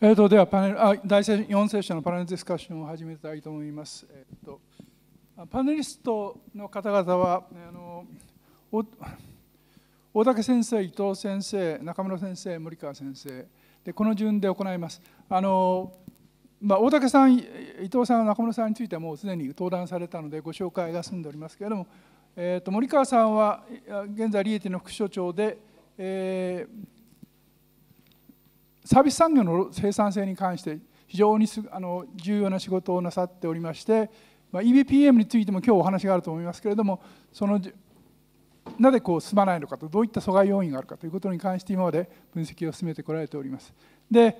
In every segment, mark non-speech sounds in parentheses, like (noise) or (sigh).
えーと、ではパネルあ第4セッションのパネルディスカッションを始めたいと思います。えーと、パネリストの方々はあの大竹先生、伊藤先生、中村先生、森川先生でこの順で行います。あのまあ、大竹さん、伊藤さん、中村さんについてはもうすでに登壇されたのでご紹介が済んでおりますけれども、えーと、と森川さんは現在、リエティの副所長で、えー、サービス産業の生産性に関して非常にあの重要な仕事をなさっておりまして、まあ、EBPM についても今日お話があると思いますけれどもそのなぜこう進まないのかとどういった阻害要因があるかということに関して今まで分析を進めてこられております。で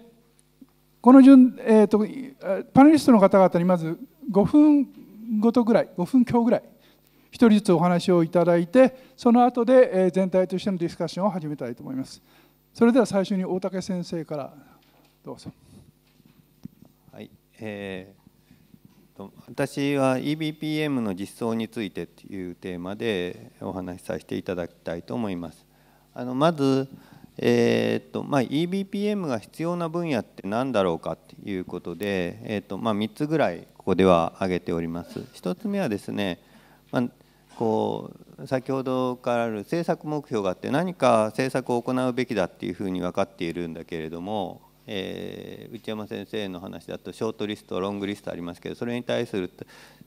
この順、えーと、とパネリストの方々にまず5分ごとぐらい5分強ぐらい1人ずつお話をいただいてその後で全体としてのディスカッションを始めたいと思います。それでは最初に大竹先生からどうぞ。はいえー、私は EBPM の実装についてというテーマでお話しさせていただきたいと思います。あのまず、えーとまあ、EBPM が必要な分野って何だろうかということで、えーとまあ、3つぐらいここでは挙げております。1つ目はですね、まあ、こう先ほどからある政策目標があって何か政策を行うべきだっていうふうに分かっているんだけれども、えー、内山先生の話だとショートリストロングリストありますけどそれに対する、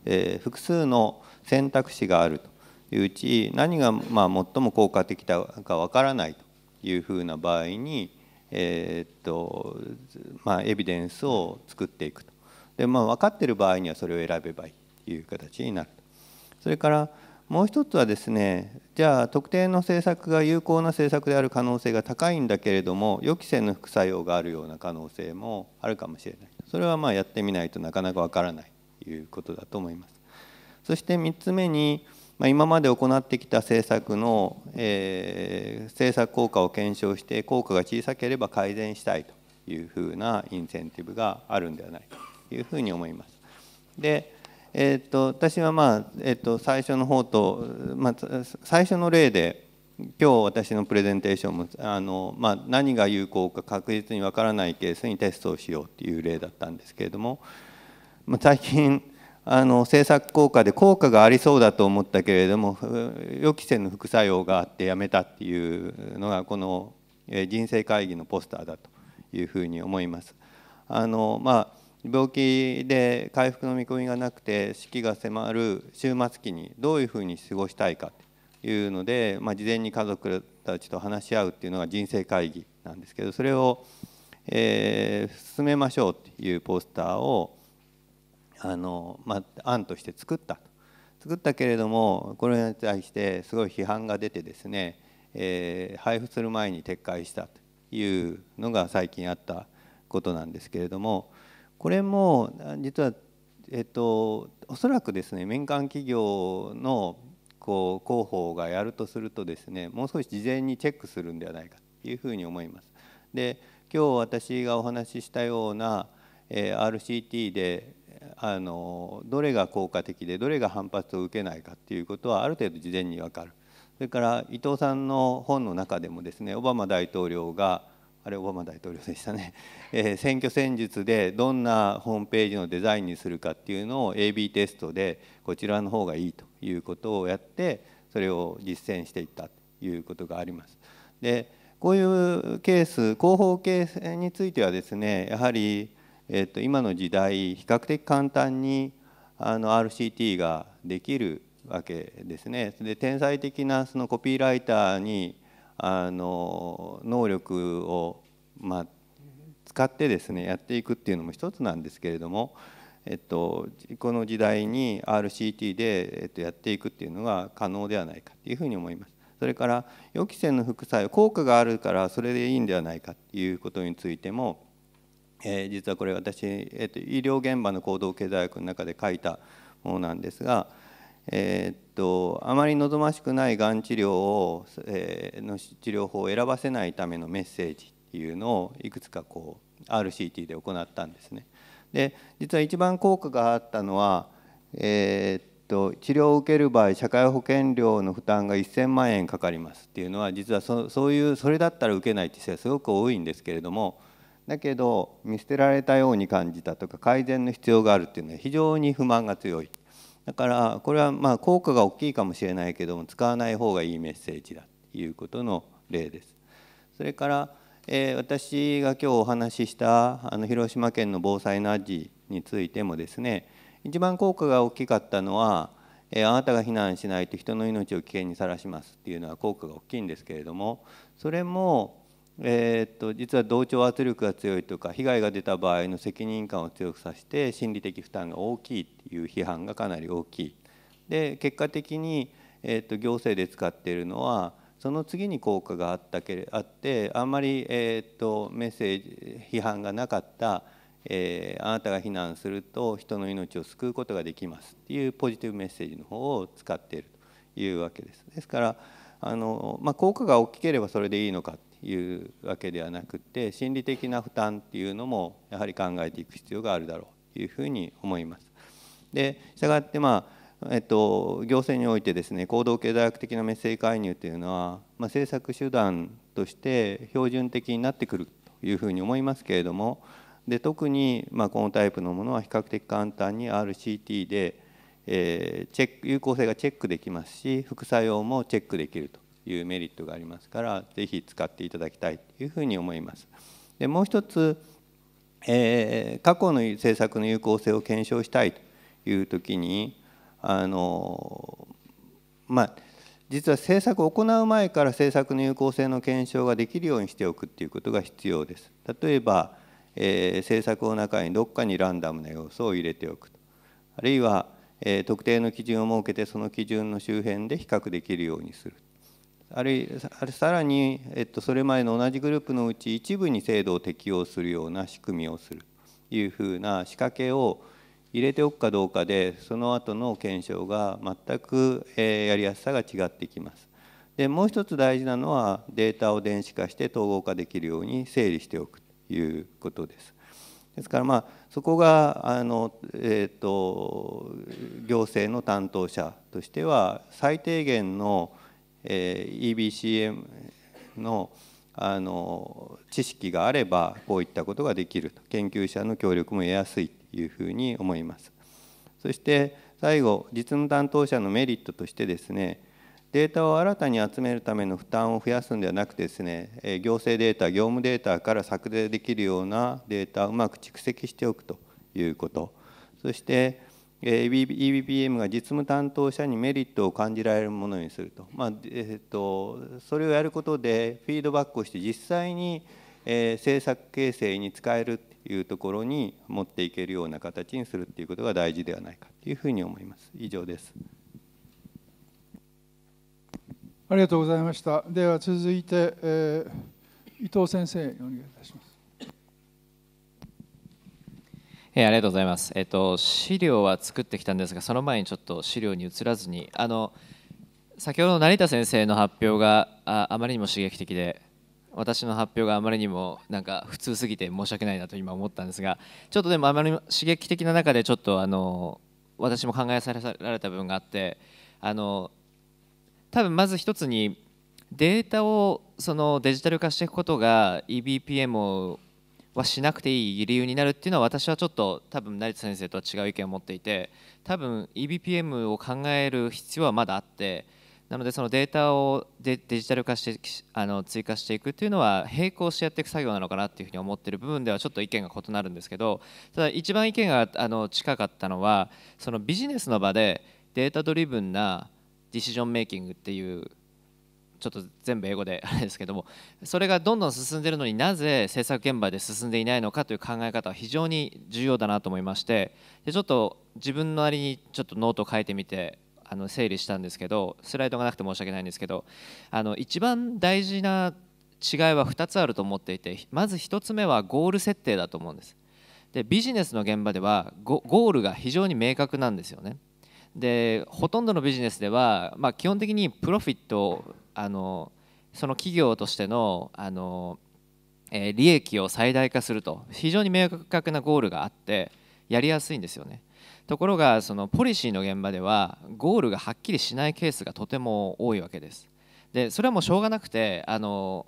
えー、複数の選択肢があるといううち何がまあ最も効果的か分からないというふうな場合に、えー、っとまあ、エビデンスを作っていくとで、まあ、分かっている場合にはそれを選べばいいという形になると。それからもう一つはですねじゃあ特定の政策が有効な政策である可能性が高いんだけれども予期せぬ副作用があるような可能性もあるかもしれないそれはまあやってみないとなかなかわからないということだと思いますそして3つ目に、まあ、今まで行ってきた政策の、えー、政策効果を検証して効果が小さければ改善したいというふうなインセンティブがあるんではないかというふうに思いますでえーと、私は、まあえーと、最初の方と、まあ、最初の例で今日私のプレゼンテーションもあの、まあ、何が有効か確実にわからないケースにテストをしようという例だったんですけれども、まあ、最近あの政策効果で効果がありそうだと思ったけれども予期せぬ副作用があってやめたっていうのがこの人生会議のポスターだというふうに思います。あのまあ病気で回復の見込みがなくて死期が迫る終末期にどういうふうに過ごしたいかというので、まあ、事前に家族たちと話し合うっていうのが人生会議なんですけどそれを、えー、進めましょうっていうポスターをあの、まあ、案として作った作ったけれどもこれに対してすごい批判が出てですね、えー、配布する前に撤回したというのが最近あったことなんですけれども。これも実は、えっと、おそらくですね民間企業のこう広報がやるとするとですねもう少し事前にチェックするんではないかというふうに思います。で今日私がお話ししたような、え RCT であのどれが効果的でどれが反発を受けないかっていうことはある程度事前に分かるそれから伊藤さんの本の中でもですねオバマ大統領があれオバマ大統領でしたね、(laughs) えー、選挙戦術でどんなホームページのデザインにするかっていうのを AB テストでこちらの方がいいということをやってそれを実践していったということがあります。でこういうケース広報ケースについてはですねやはり、えー、と今の時代比較的簡単にあの RCT ができるわけですね。で天才的なそのコピーライターにあの能力をまあ、使ってですねやっていくっていうのも一つなんですけれども、えっと、この時代に RCT で、えっと、やっていくっていうのが可能ではないかっていうふうに思います。それから予期せぬ副作用効果があるからそれでいいんではないかっていうことについても、えー、実はこれ私、えっと、医療現場の行動経済学の中で書いたものなんですが、えー、っとあまり望ましくないがん治療を、えー、の治療法を選ばせないためのメッセージいうのをいくつかこう RCT で行ったんですね。で実は一番効果があったのは、えー、っと治療を受ける場合社会保険料の負担が1000万円かかりますっていうのは実はそそういうそれだったら受けないって人はすごく多いんですけれどもだけど見捨てられたように感じたとか改善の必要があるっていうのは非常に不満が強い。だからこれはまあ効果が大きいかもしれないけども使わない方がいいメッセージだということの例です。それからえー、私が今日お話ししたあの広島県の防災のアジについてもですね一番効果が大きかったのは、えー、あなたが避難しないと人の命を危険にさらしますっていうのは効果が大きいんですけれどもそれも、えー、っと実は同調圧力が強いとか被害が出た場合の責任感を強くさせて心理的負担が大きいっていう批判がかなり大きい。で結果的に、えー、っと行政で使っているのはその次に効果があったけあってあんまり、えっと、とメッセージ批判がなかった、えー、あなたが避難すると人の命を救うことができますっていうポジティブメッセージの方を使っているというわけです。ですからあの、まあ、効果が大きければそれでいいのかっていうわけではなくて心理的な負担っていうのもやはり考えていく必要があるだろうというふうに思います。で従ってまあえっと、行政においてですね行動経済学的なメッセージ介入というのは、まあ、政策手段として標準的になってくるというふうに思いますけれどもで特に、まあ、このタイプのものは比較的簡単に RCT で、えー、チェック有効性がチェックできますし副作用もチェックできるというメリットがありますからぜひ使っていただきたいというふうに思います。でもう一つ、えー、過去の政策の有効性を検証したいという時にあのまあ実は政策を行う前から政策の有効性の検証ができるようにしておくっていうことが必要です。例えば、えー、政策の中にどっかにランダムな要素を入れておくとあるいは、えー、特定の基準を設けてその基準の周辺で比較できるようにするあるいはさらに、えっと、それまでの同じグループのうち一部に制度を適用するような仕組みをするというふうな仕掛けを、入れておくかどうかでその後の検証が全くやりやすさが違ってきます。でもう一つ大事なのはデータを電子化して統合化できるように整理しておくということです。ですからまあそこがあの、えーと、行政の担当者としては最低限の、えー、EBCM のあの知識があればこういったことができると研究者の協力も得やすいいうふうに思います。そして最後実務担当者のメリットとしてですねデータを新たに集めるための負担を増やすんではなくてですね行政データ業務データから削除できるようなデータをうまく蓄積しておくということそして EBPM が実務担当者にメリットを感じられるものにすると,、まあえっとそれをやることでフィードバックをして実際に政策形成に使えるいうところに持っていけるような形にするっていうことが大事ではないかというふうに思います。以上です。ありがとうございました。では続いて、えー、伊藤先生お願いいたします。えー、ありがとうございます。えっ、ー、と資料は作ってきたんですが、その前にちょっと資料に移らずに、あの先ほどの成田先生の発表がああまりにも刺激的で。私の発表があまりにもなんか普通すぎて申し訳ないなと今思ったんですがちょっとでもあまり刺激的な中でちょっとあの私も考えさせられた部分があってあの多分まず一つにデータをそのデジタル化していくことが EBPM はしなくていい理由になるっていうのは私はちょっと多分成田先生とは違う意見を持っていて多分 EBPM を考える必要はまだあってなのでそのデータをデジタル化してあの追加していくというのは並行してやっていく作業なのかなといううに思っている部分ではちょっと意見が異なるんですけどただ一番意見があの近かったのはそのビジネスの場でデータドリブンなディシジョンメイキングっていうちょっと全部英語であれですけどもそれがどんどん進んでるのになぜ制作現場で進んでいないのかという考え方は非常に重要だなと思いましてでちょっと自分ありにちょっとノートを書いてみてあの整理したんですけどスライドがなくて申し訳ないんですけどあの一番大事な違いは2つあると思っていてまず1つ目はゴール設定だと思うんですでビジネスの現場ではゴールが非常に明確なんですよねでほとんどのビジネスでは、まあ、基本的にプロフィットをあのその企業としてのあの、えー、利益を最大化すると非常に明確なゴールがあってやりやすいんですよねところがそのポリシーの現場ではゴールがはっきりしないケースがとても多いわけですでそれはもうしょうがなくてあの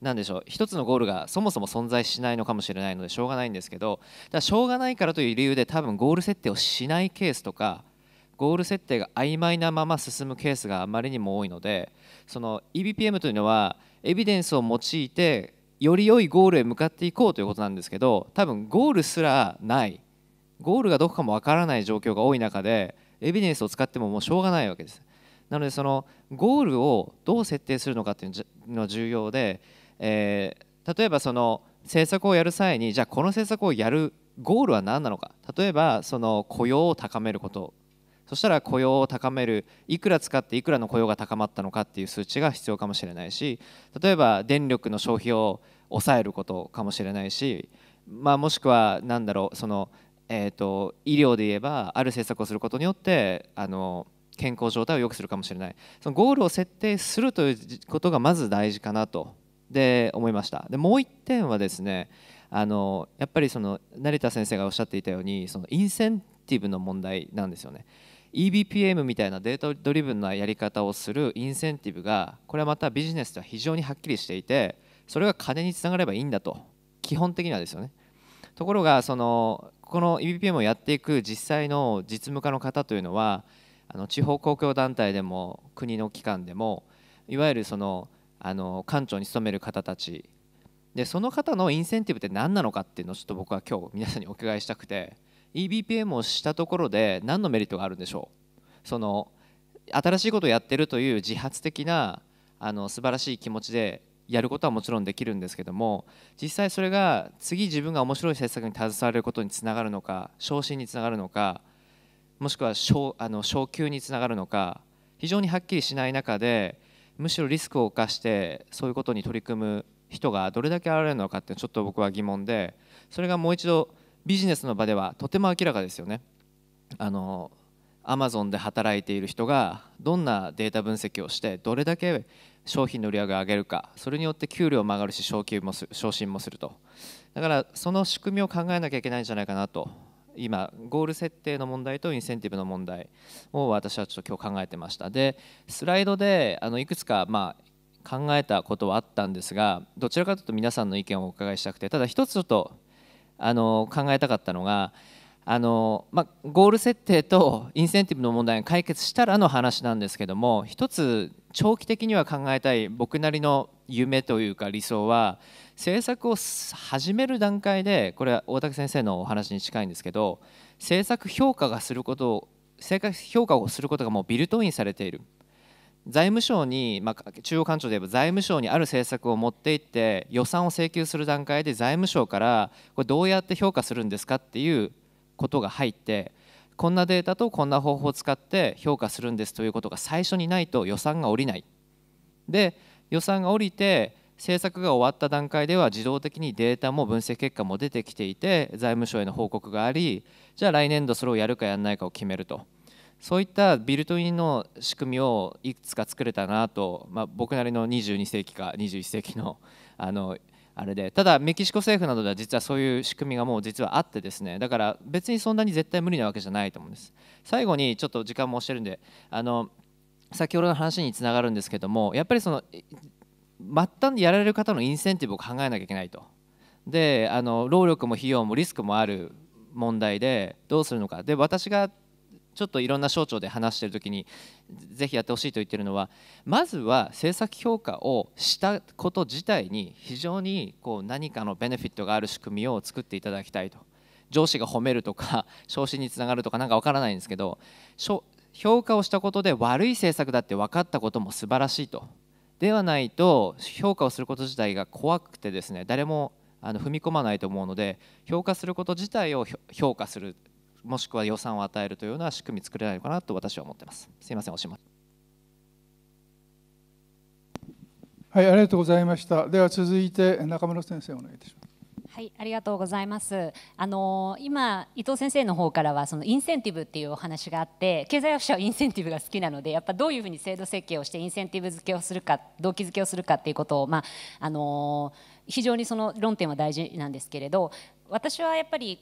何でしょう一つのゴールがそもそも存在しないのかもしれないのでしょうがないんですけどだしょうがないからという理由で多分ゴール設定をしないケースとかゴール設定が曖昧なまま進むケースがあまりにも多いのでその EBPM というのはエビデンスを用いてより良いゴールへ向かっていこうということなんですけど多分ゴールすらないゴールがどこかもわからない状況が多い中でエビデンスを使ってももうしょうがないわけですなのでそのゴールをどう設定するのかっていうのは重要で、えー、例えばその政策をやる際にじゃあこの政策をやるゴールは何なのか例えばその雇用を高めることそしたら雇用を高めるいくら使っていくらの雇用が高まったのかっていう数値が必要かもしれないし例えば電力の消費を抑えることかもしれないし、まあ、もしくは何だろうそのえーと、医療で言えばある政策をすることによってあの健康状態を良くするかもしれないそのゴールを設定するということがまず大事かなとで思いましたでもう1点はですねあのやっぱりその成田先生がおっしゃっていたようにそのインセンティブの問題なんですよね EBPM みたいなデータドリブンなやり方をするインセンティブがこれはまたビジネスでは非常にはっきりしていてそれが金につながればいいんだと基本的にはですよねところがそのこの EBPM をやっていく実際の実務家の方というのはあの地方公共団体でも国の機関でもいわゆるそのあの官庁に勤める方たちでその方のインセンティブって何なのかっていうのをちょっと僕は今日皆さんにお伺いしたくて EBPM をしたところで何のメリットがあるんでしょうその新しいことをやってるという自発的なあの素晴らしい気持ちでやることはもちろんできるんですけども実際それが次自分が面白い政策に携わることにつながるのか昇進につながるのかもしくは昇あの昇給につながるのか非常にはっきりしない中でむしろリスクを冒してそういうことに取り組む人がどれだけ現れるのかってちょっと僕は疑問でそれがもう一度ビジネスの場ではとても明らかですよね。あのアマゾンで働いている人がどんなデータ分析をしてどれだけ商品の売り上げを上げるかそれによって給料も上がるし昇給も昇進もするとだからその仕組みを考えなきゃいけないんじゃないかなと今ゴール設定の問題とインセンティブの問題を私はちょっと今日考えてましたでスライドであのいくつかまあ考えたことはあったんですがどちらかというと皆さんの意見をお伺いしたくてただ一つちょっとあの考えたかったのがあのまあ、ゴール設定とインセンティブの問題が解決したらの話なんですけども一つ長期的には考えたい僕なりの夢というか理想は政策を始める段階でこれは大竹先生のお話に近いんですけど政策評価がすることを政策評価をすることがもうビルトインされている財務省に、まあ、中央官庁で言えば財務省にある政策を持っていって予算を請求する段階で財務省からこれどうやって評価するんですかっていうことが入ってこんなデータとこんな方法を使って評価するんですということが最初にないと予算が下りないで予算が下りて政策が終わった段階では自動的にデータも分析結果も出てきていて財務省への報告がありじゃあ来年度それをやるかやらないかを決めるとそういったビルトインの仕組みをいくつか作れたなと、まあ、僕なりの22世紀か21世紀のあのあれでただメキシコ政府などでは実はそういう仕組みがもう実はあってですねだから別にそんなに絶対無理なわけじゃないと思うんです最後にちょっと時間も押してるんであの先ほどの話につながるんですけどもやっぱりその末端でやられる方のインセンティブを考えなきゃいけないとであの労力も費用もリスクもある問題でどうするのかで私がちょっといろんな省庁で話してる時にぜひやってほしいと言ってるのはまずは政策評価をしたこと自体に非常にこう何かのベネフィットがある仕組みを作っていただきたいと上司が褒めるとか昇進につながるとか何か分からないんですけど評価をしたことで悪い政策だって分かったことも素晴らしいとではないと評価をすること自体が怖くてですね誰もあの踏み込まないと思うので評価すること自体を評価するもしくは予算を与えるというような仕組み作れないかなと私は思ってます。すいません、おしまい。はい、ありがとうございました。では続いて中村先生お願いいたします。はい、ありがとうございます。あの今伊藤先生の方からはそのインセンティブっていうお話があって、経済学者はインセンティブが好きなので、やっぱどういうふうに制度設計をしてインセンティブ付けをするか、動機付けをするかっていうことをまああの非常にその論点は大事なんですけれど、私はやっぱり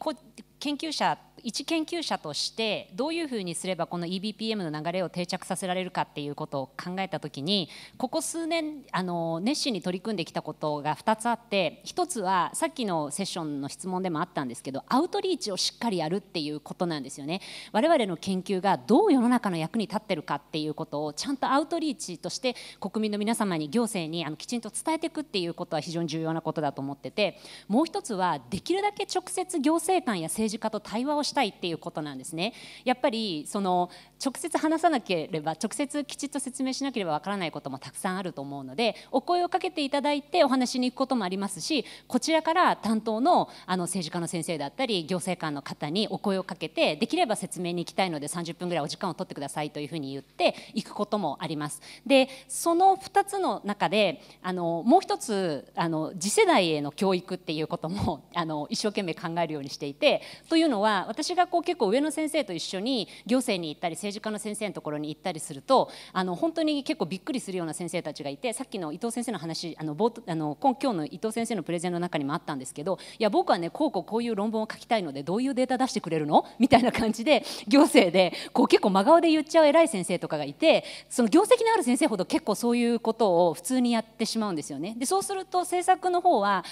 研究者一研究者としてどういうふうにすればこの EBPM の流れを定着させられるかっていうことを考えた時にここ数年あの熱心に取り組んできたことが2つあって1つはさっきのセッションの質問でもあったんですけどアウトリーチをしっかりやるっていうことなんですよね我々の研究がどう世の中の役に立ってるかっていうことをちゃんとアウトリーチとして国民の皆様に行政にあのきちんと伝えていくっていうことは非常に重要なことだと思っててもう1つはできるだけ直接行政官や政治政治家と対話をしたいっていうことなんですね。やっぱりその直接話さなければ直接きちっと説明しなければわからないこともたくさんあると思うのでお声をかけていただいてお話しに行くこともありますしこちらから担当のあの政治家の先生だったり行政官の方にお声をかけてできれば説明に行きたいので30分ぐらいお時間を取ってくださいというふうに言って行くこともあります。でその2つの中であのもう1つあの次世代への教育っていうこともあの一生懸命考えるようにしていてというのは私がこう結構上の先生と一緒に行政に行ったり政治家の先生のところに行ったりするとあの本当に結構びっくりするような先生たちがいてさっきの伊藤先生の話あの冒あの今今日の伊藤先生のプレゼンの中にもあったんですけどいや僕はねこうこうこういう論文を書きたいのでどういうデータ出してくれるの (laughs) みたいな感じで行政でこう結構真顔で言っちゃう偉い先生とかがいてその業績のある先生ほど結構そういうことを普通にやってしまうんですよね。でそうすると政策の方は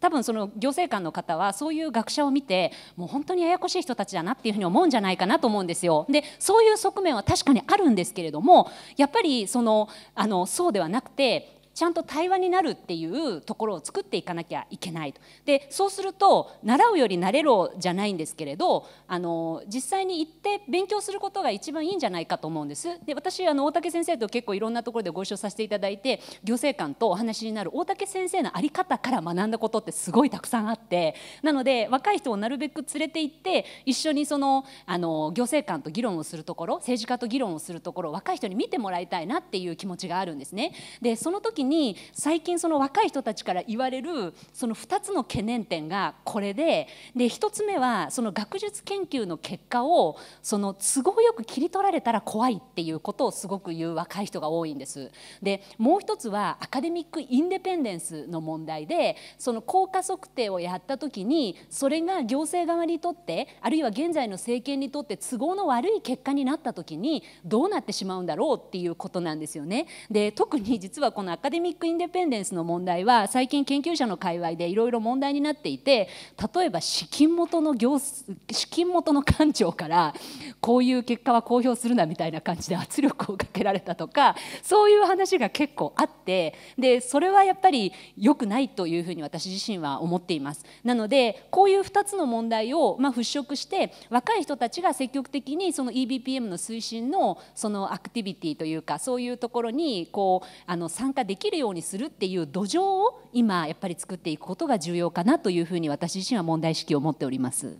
多分その行政官の方はそういう学者を見てもう本当にややこしい人たちだなっていうふうに思うんじゃないかなと思うんですよ。でそういう側面は確かにあるんですけれどもやっぱりそのあのそうではなくてちゃんと対話になるっていうところを作っていかなきゃいけないとでそうすると習うより慣れろじゃないんですけれどあの実際に行って勉強することが一番いいんじゃないかと思うんですで私あの大竹先生と結構いろんなところでご一緒させていただいて行政官とお話になる大竹先生の在り方から学んだことってすごいたくさんあってなので若い人をなるべく連れて行って一緒にそのあの行政官と議論をするところ政治家と議論をするところ若い人に見てもらいたいなっていう気持ちがあるんですね。でその時に最近その若い人たちから言われるその2つの懸念点がこれでで1つ目はその学術研究の結果をその都合よく切り取られたら怖いっていうことをすごく言う若い人が多いんです。でもう1つはアカデミックインデペンデンスの問題でその効果測定をやった時にそれが行政側にとってあるいは現在の政権にとって都合の悪い結果になった時にどうなってしまうんだろうっていうことなんですよね。で特に実はこのアカデミック・インデペンデンスの問題は最近研究者の界隈でいろいろ問題になっていて例えば資金元の行資金元の官庁からこういう結果は公表するなみたいな感じで圧力をかけられたとかそういう話が結構あってでそれはやっぱり良くないというふうに私自身は思っています。なのでこういう2つの問題をま払拭して若い人たちが積極的にその EBPM の推進のそのアクティビティというかそういうところにこうあの参加でききるようにするっていう土壌を今やっぱり作っていくことが重要かなというふうに私自身は問題意識を持っております。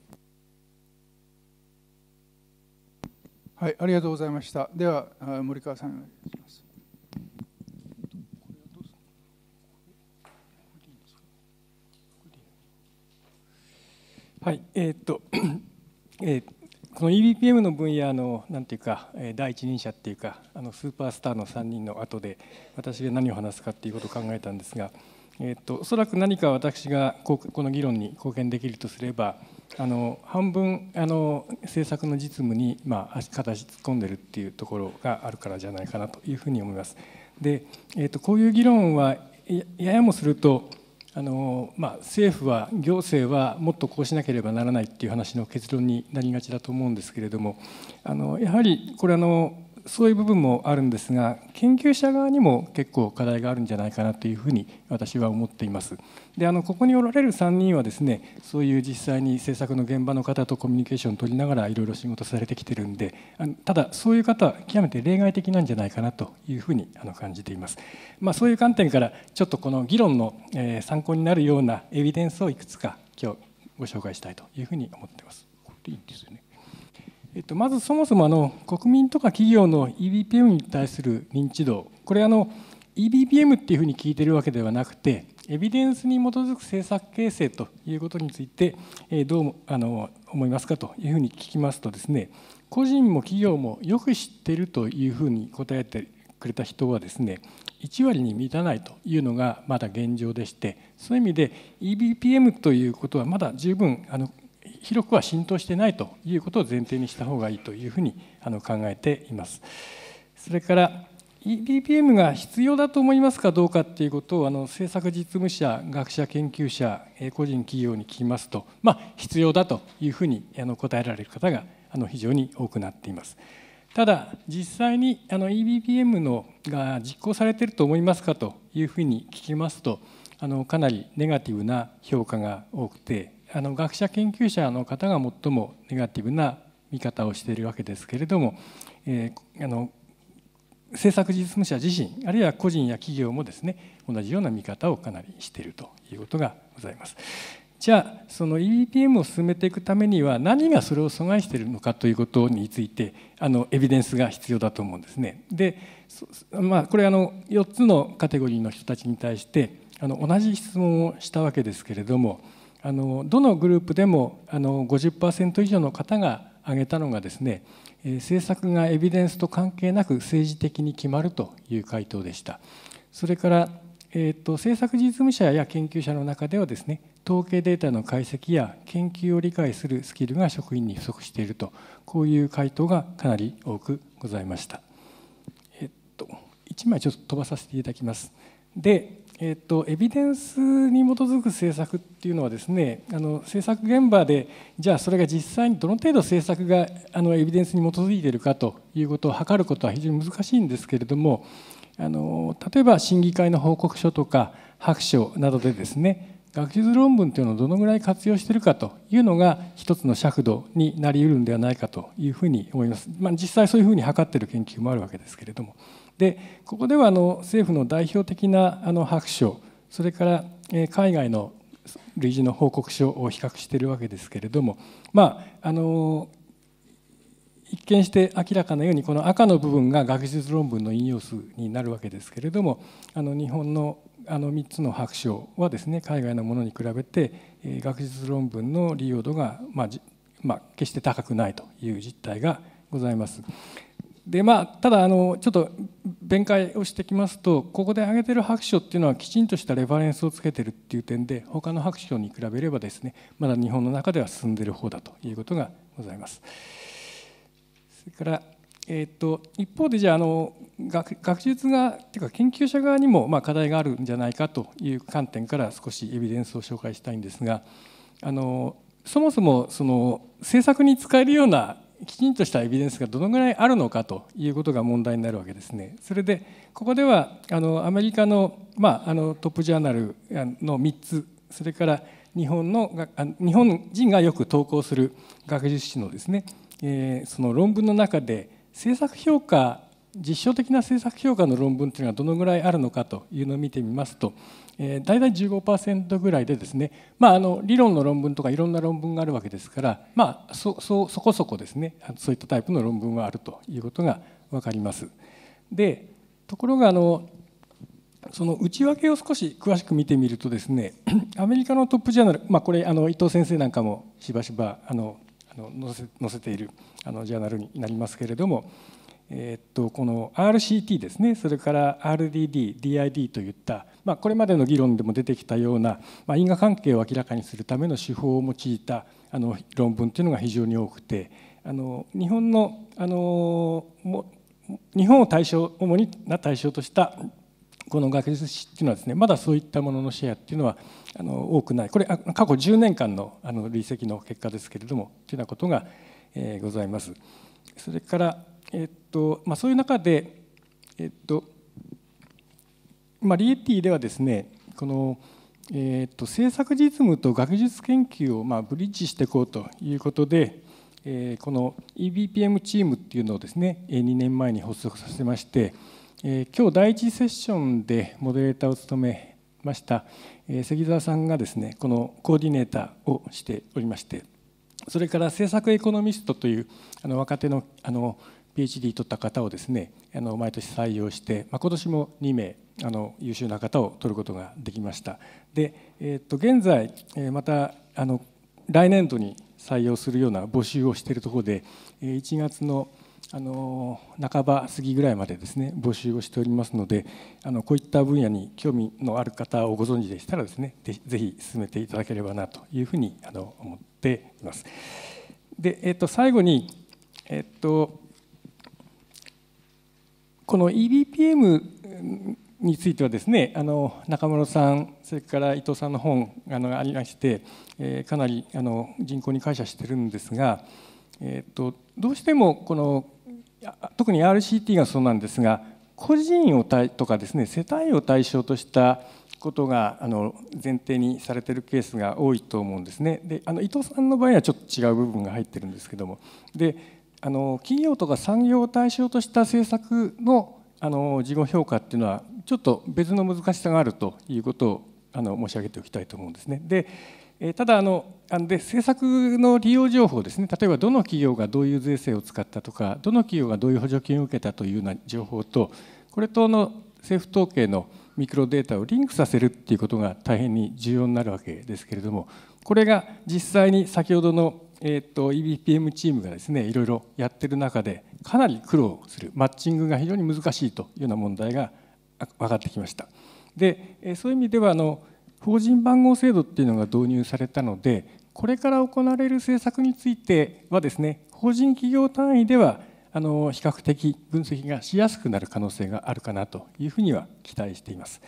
はい、ありがとうございました。では森川さんお願いします。はい、えー、っと、(clears throat) えー、この EBPM の分野のなんていうか第一人者っていうかあのスーパースターの3人の後で私が何を話すかっていうことを考えたんですが、えっと、おそらく何か私がこの議論に貢献できるとすればあの半分あの政策の実務に、まあ、形突っ込んでるっていうところがあるからじゃないかなというふうに思います。で、えっと、こういう議論はややもするとあのまあ、政府は行政はもっとこうしなければならないっていう話の結論になりがちだと思うんですけれどもあのやはりこれあのそういう部分もあるんですが研究者側にも結構課題があるんじゃないかなというふうに私は思っていますであのここにおられる3人はですねそういう実際に政策の現場の方とコミュニケーションを取りながらいろいろ仕事されてきてるんであのただそういう方は極めて例外的なんじゃないかなというふうにあの感じています、まあ、そういう観点からちょっとこの議論の参考になるようなエビデンスをいくつか今日ご紹介したいというふうに思ってますこれでいいんですよねえっと、まずそもそもあの国民とか企業の EBPM に対する認知度これあの EBPM っていうふうに聞いてるわけではなくてエビデンスに基づく政策形成ということについてどうもあの思いますかというふうに聞きますとですね個人も企業もよく知ってるというふうに答えてくれた人はですね1割に満たないというのがまだ現状でしてそういう意味で EBPM ということはまだ十分あの広くは浸透してないということを前提にした方がいいというふうにあの考えています。それから EBPM が必要だと思いますかどうかっていうことをあの政策実務者、学者、研究者、個人企業に聞きますと、まあ、必要だというふうにあの答えられる方があの非常に多くなっています。ただ、実際にあの EBPM のが実行されていると思いますかというふうに聞きますと、あのかなりネガティブな評価が多くてあの学者研究者の方が最もネガティブな見方をしているわけですけれども、えー、あの政策実務者自身あるいは個人や企業もですね同じような見方をかなりしているということがございます。じゃあその EBPM を進めていくためには何がそれを阻害しているのかということについてあのエビデンスが必要だと思うんですね。で、まあ、これあの4つのカテゴリーの人たちに対してあの同じ質問をしたわけですけれどもあのどのグループでもあの50%以上の方が挙げたのがですね政策がエビデンスと関係なく政治的に決まるという回答でした。それから、えーと、と政策実務者や研究者の中ではですね統計データの解析や研究を理解するスキルが職員に不足しているとこういう回答がかなり多くございました。えっと1枚ちょっと飛ばさせていただきます。でえっと、とエビデンスに基づく政策っていうのはですねあの政策現場でじゃあそれが実際にどの程度政策があのエビデンスに基づいているかということを測ることは非常に難しいんですけれどもあの例えば審議会の報告書とか白書などでですね学術論文というのをどのぐらい活用しているかというのが一つの尺度になりうるんではないかというふうに思います、まあ、実際そういうふうに測っている研究もあるわけですけれども。でここではあの政府の代表的なあの白書それから海外の類似の報告書を比較しているわけですけれどもまああの一見して明らかなようにこの赤の部分が学術論文の引用数になるわけですけれどもあの日本のあの3つの白書はですね海外のものに比べて学術論文の利用度がまあまあ、決して高くないという実態がございます。でまあ、ただあのちょっと弁解をしてきますとここで挙げてる白書っていうのはきちんとしたレファレンスをつけてるっていう点で他の白書に比べればですねまだ日本の中では進んでる方だということがございます。それから、えーと、一方でじゃあの学学術がっていうか研究者側にもまあ課題があるんじゃないかという観点から少しエビデンスを紹介したいんですがあのそもそもその政策に使えるようなきちんとしたエビデンスがどのぐらいあるのかということが問題になるわけですね。それでここではあのアメリカの,、まあ、あのトップジャーナルの3つそれから日本の日本人がよく投稿する学術誌のですね、えー、その論文の中で政策評価実証的な政策評価の論文というのはどのぐらいあるのかというのを見てみますと、えー、大体15%ぐらいでですね、まあ、あの理論の論文とかいろんな論文があるわけですから、まあ、そそそこそこですねそういったタイプの論文はあるということが分かります。でところがあのその内訳を少し詳しく見てみるとですね (clears throat) アメリカのトップジャーナル、まあ、これあの伊藤先生なんかもしばしばあの載せているあのジャーナルになりますけれどもえっとこの RCT ですねそれから RDD、DID といった、まあ、これまでの議論でも出てきたような、まあ、因果関係を明らかにするための手法を用いたあの論文というのが非常に多くてあの日本のあの日本を対象主にな対象としたこの学術誌っていうのはですねまだそういったもののシェアっていうのはあの多くないこれ過去10年間のあの累積の結果ですけれどもというようなことが、えー、ございます。それからえっとまあ、そういう中で、えっとまあ、リエティではですねこの、えっと、政策実務と学術研究を、まあ、ブリッジしていこうということで、えー、この EBPM チームっていうのをですね2年前に発足させまして、えー、今日第一セッションでモデレーターを務めました、えー、関澤さんがですねこのコーディネーターをしておりましてそれから政策エコノミストというあの若手のあの PhD 取った方をですねあの毎年採用して、まあ、今年も2名あの優秀な方を取ることができましたで、えー、と現在、えまたあの来年度に採用するような募集をしているところで、え1月のあの半ば過ぎぐらいまでですね募集をしておりますのであのこういった分野に興味のある方をご存知でしたらですねぜひ進めていただければなというふうにあの思っています。で、えっと、最後に、えっとこの EBPM についてはですねあの中室さんそれから伊藤さんの本あのありまして、えー、かなりあの人口に感謝してるんですが、えーと、どうしてもこの特に RCT がそうなんですが個人を対とかですね世帯を対象としたことがあの前提にされてるケースが多いと思うんですね。であの伊藤さんの場合はちょっと違う部分が入ってるんですけどもであの企業とか産業を対象とした政策のあの事後評価っていうのはちょっと別の難しさがあるということをあの申し上げておきたいと思うんですね。でただあので政策の利用情報ですね例えばどの企業がどういう税制を使ったとかどの企業がどういう補助金を受けたというような情報とこれとの政府統計のミクロデータをリンクさせるっていうことが大変に重要になるわけですけれどもこれが実際に先ほどのえーと、EBPM チームがですねいろいろやってる中でかなり苦労するマッチングが非常に難しいというような問題が分かってきましたでそういう意味ではあの法人番号制度っていうのが導入されたのでこれから行われる政策についてはですね法人企業単位ではあの比較的分析がしやすくなる可能性があるかなというふうには期待しています。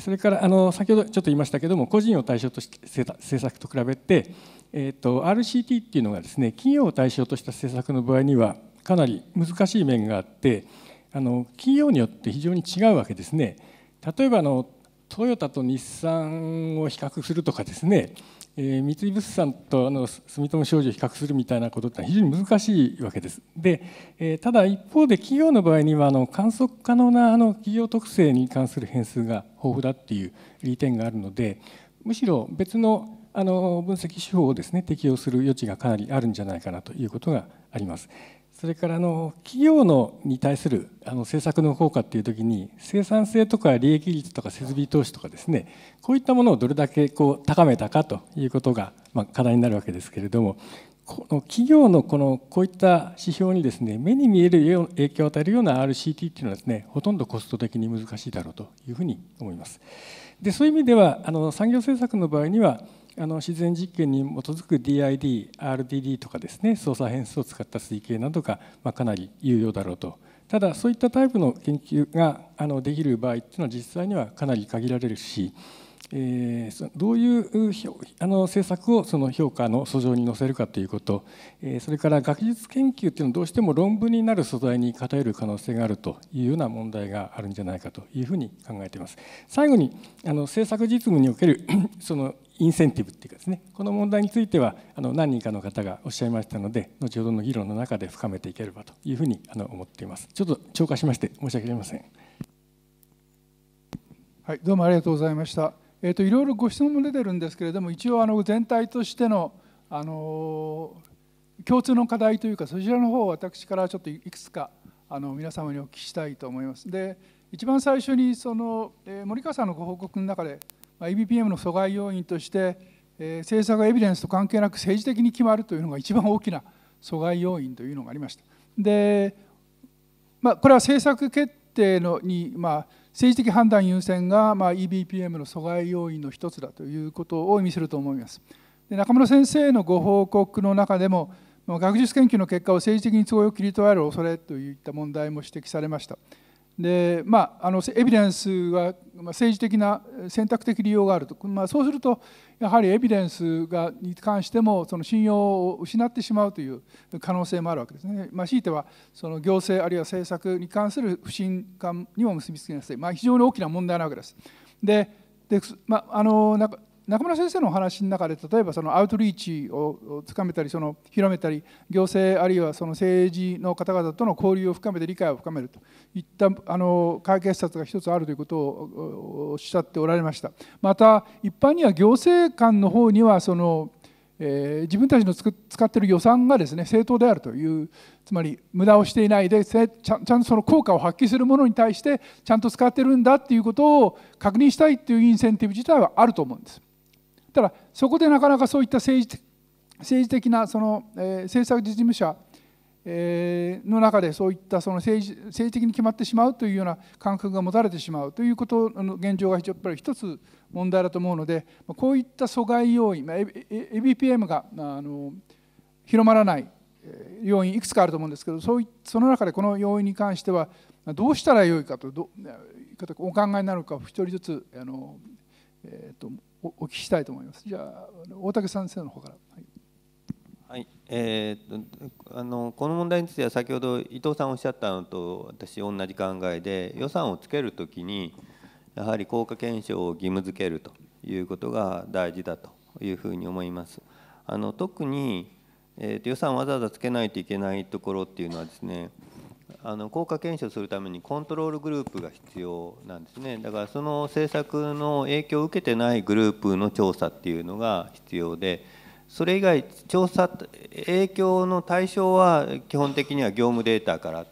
それからあの先ほどちょっと言いましたけども個人を対象として政策と比べて、えー、と RCT っていうのがですね企業を対象とした政策の場合にはかなり難しい面があってあの企業によって非常に違うわけですね。例えばあのトヨタと日産を比較するとかですねえー、三井物産とあの住友商事を比較するみたいなことって非常に難しいわけです。で、えー、ただ一方で企業の場合にはあの観測可能なあの企業特性に関する変数が豊富だっていう利点があるのでむしろ別のあの分析手法をですね適用する余地がかなりあるんじゃないかなということがあります。それからあの企業のに対するあの政策の効果っていうときに生産性とか利益率とか設備投資とかですねこういったものをどれだけこう高めたかということが、まあ、課題になるわけですけれどもこの企業のこのこういった指標にですね目に見える影響を与えるような RCT っていうのはですねほとんどコスト的に難しいだろうというふうに思います。でそういう意味ではあの産業政策の場合にはあの自然実験に基づく DID、RDD とかですね操作変数を使った推計などが、まあ、かなり有用だろうとただそういったタイプの研究があのできる場合っていうのは実際にはかなり限られるし、えー、どういうあの政策をその評価の訴状に載せるかということ、えー、それから学術研究っていうのはどうしても論文になる素材に偏る可能性があるというような問題があるんじゃないかというふうに考えています。最後にあの政策実務における (clears throat) そのインセンティブっていうかですねこの問題についてはあの何人かの方がおっしゃいましたので後ほどの議論の中で深めていければというふうにあの思っていますちょっと超過しまして申し訳ありませんはいどうもありがとうございましたえっ、ー、といろいろご質問も出てるんですけれども一応あの全体としてのあの共通の課題というかそちらの方を私からちょっといくつかあの皆様にお聞きしたいと思いますで一番最初にその、えー、森川さんのご報告の中でまあ、EBPM の阻害要因として、え政策がエビデンスと関係なく政治的に決まるというのが一番大きな阻害要因というのがありました。で、まあ、これは政策決定のに、まあ、政治的判断優先が、まあ、EBPM の阻害要因の一つだということを意味すると思います。で中村先生のご報告の中でも、まあ、学術研究の結果を政治的に都合を切り取られる恐れといった問題も指摘されました。でまあ、あのエビデンスは政治的な選択的利用があると、まあ、そうするとやはりエビデンスがに関してもその信用を失ってしまうという可能性もあるわけですね、まあ、強いてはその行政あるいは政策に関する不信感にも結びつきなさい、まあ、非常に大きな問題なわけです。ででまあ、あのなんか中村先生のお話の中で例えばそのアウトリーチをつかめたりその広めたり行政あるいはその政治の方々との交流を深めて理解を深めるといったあの解決策が一つあるということをおっしゃっておられましたまた一般には行政官の方にはその、えー、自分たちの使っている予算がですね正当であるというつまり無駄をしていないでちゃちゃんとその効果を発揮するものに対してちゃんと使ってるんだっていうことを確認したいっていうインセンティブ自体はあると思うんです。ただそこでなかなかそういった政治政治的なその、えー、政策事務者の中でそういったその政治政治的に決まってしまうというような感覚が持たれてしまうということの現状がやっぱり一つ問題だと思うのでこういった阻害要因 ABPM があの広まらない要因いくつかあると思うんですけどそういその中でこの要因に関してはどうしたらよいかとどお考えになるかを一人ずつあの、えーとお聞きしたいと思います。じゃあ大竹先生の方から。はいはいえーっと、あのこの問題については先ほど伊藤さんおっしゃったのと私同じ考えで予算をつけるときにやはり効果検証を義務付けるということが大事だというふうに思います。あの特に、えーっと、予算をわざわざつけないといけないところっていうのはですねあの効果検証するためにコントロールグループが必要なんですねだからその政策の影響を受けてないグループの調査っていうのが必要でそれ以外調査影響の対象は基本的には業務データから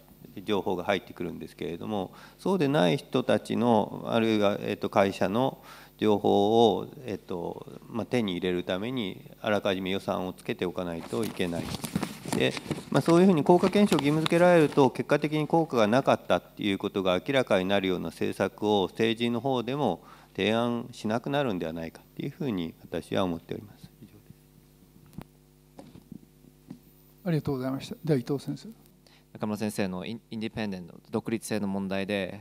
情報が入ってくるんですけれどもそうでない人たちのあるいは、えっと、会社の情報を、えっとまあ、手に入れるためにあらかじめ予算をつけておかないといけない。でまあ、そういうふうに効果検証を義務付けられると結果的に効果がなかったっていうことが明らかになるような政策を政治の方でも提案しなくなるんではないかというふうに私は思っております。以上ですありがとうございました。では伊藤先生。中村先生のインディペンデント独立性の問題で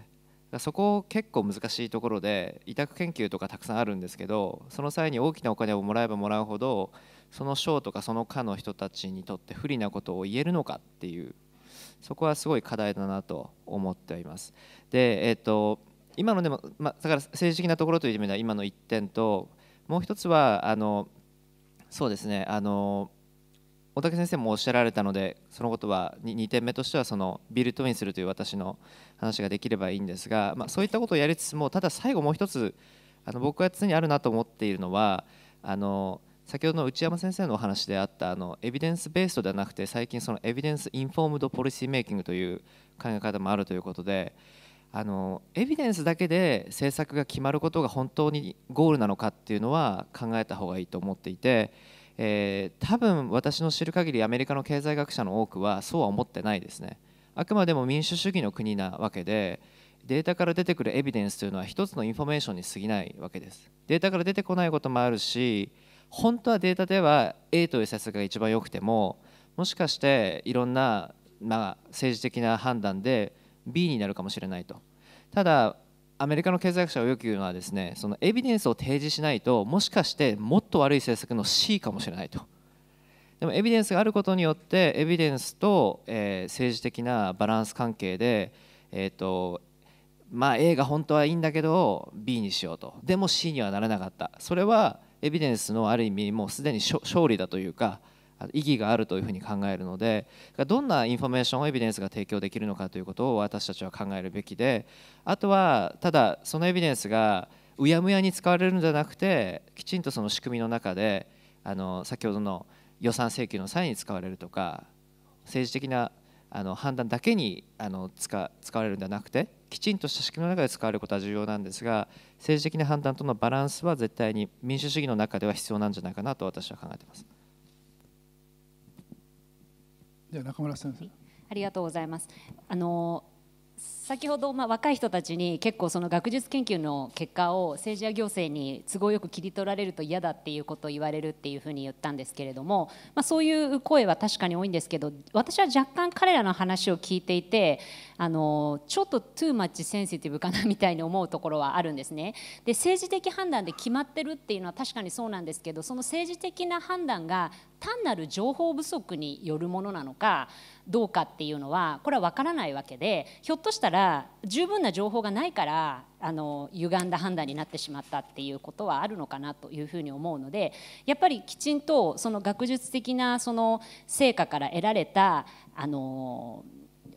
そこ結構難しいところで委託研究とかたくさんあるんですけどその際に大きなお金をもらえばもらうほどその省とかその課の人たちにとって不利なことを言えるのかっていうそこはすごい課題だなと思っております。で、えーと、今のでも、まだから政治的なところという意味では今の1点ともう1つはあのそうですねあの大竹先生もおっしゃられたのでそのことは 2, 2点目としてはそのビルトインするという私の話ができればいいんですが、まあ、そういったことをやりつつもただ最後もう1つあの僕が常にあるなと思っているのはあの先ほどの内山先生のお話であったあのエビデンスベースではなくて最近そのエビデンスインフォームドポリシーメイキングという考え方もあるということであのエビデンスだけで政策が決まることが本当にゴールなのかっていうのは考えた方がいいと思っていて、えー、多分私の知る限りアメリカの経済学者の多くはそうは思ってないですねあくまでも民主主義の国なわけでデータから出てくるエビデンスというのは一つのインフォメーションに過ぎないわけですデータから出てこないこともあるし本当はデータでは A という政策が一番良くてももしかしていろんな、まあ、政治的な判断で B になるかもしれないとただアメリカの経済学者がよく言うのはですねそのエビデンスを提示しないともしかしてもっと悪い政策の C かもしれないとでもエビデンスがあることによってエビデンスと、えー、政治的なバランス関係で、えーとまあ、A が本当はいいんだけど B にしようとでも C にはならなかったそれはエビデンスのある意味もうすでに勝利だというか意義があるというふうに考えるのでどんなインフォメーションをエビデンスが提供できるのかということを私たちは考えるべきであとはただそのエビデンスがうやむやに使われるんじゃなくてきちんとその仕組みの中であの先ほどの予算請求の際に使われるとか政治的なあの判断だけにあの使使われるんではなくてきちんとした仕組みの中で使われることは重要なんですが政治的な判断とのバランスは絶対に民主主義の中では必要なんじゃないかなと私は考えています。では中村先生ありがとうございますあの先ほど、まあ、若い人たちに結構その学術研究の結果を政治や行政に都合よく切り取られると嫌だっていうことを言われるっていうふうに言ったんですけれども、まあ、そういう声は確かに多いんですけど私は若干彼らの話を聞いていてあのちょっとトゥーマッチセンシティブかなみたいに思うところはあるんですね。で政治的判断で決まってるっていうのは確かにそうなんですけどその政治的な判断が単なる情報不足によるものなのかどうかっていうのはこれは分からないわけでひょっとしたら十分な情報がないからあの歪んだ判断になってしまったっていうことはあるのかなというふうに思うのでやっぱりきちんとその学術的なその成果から得られたあの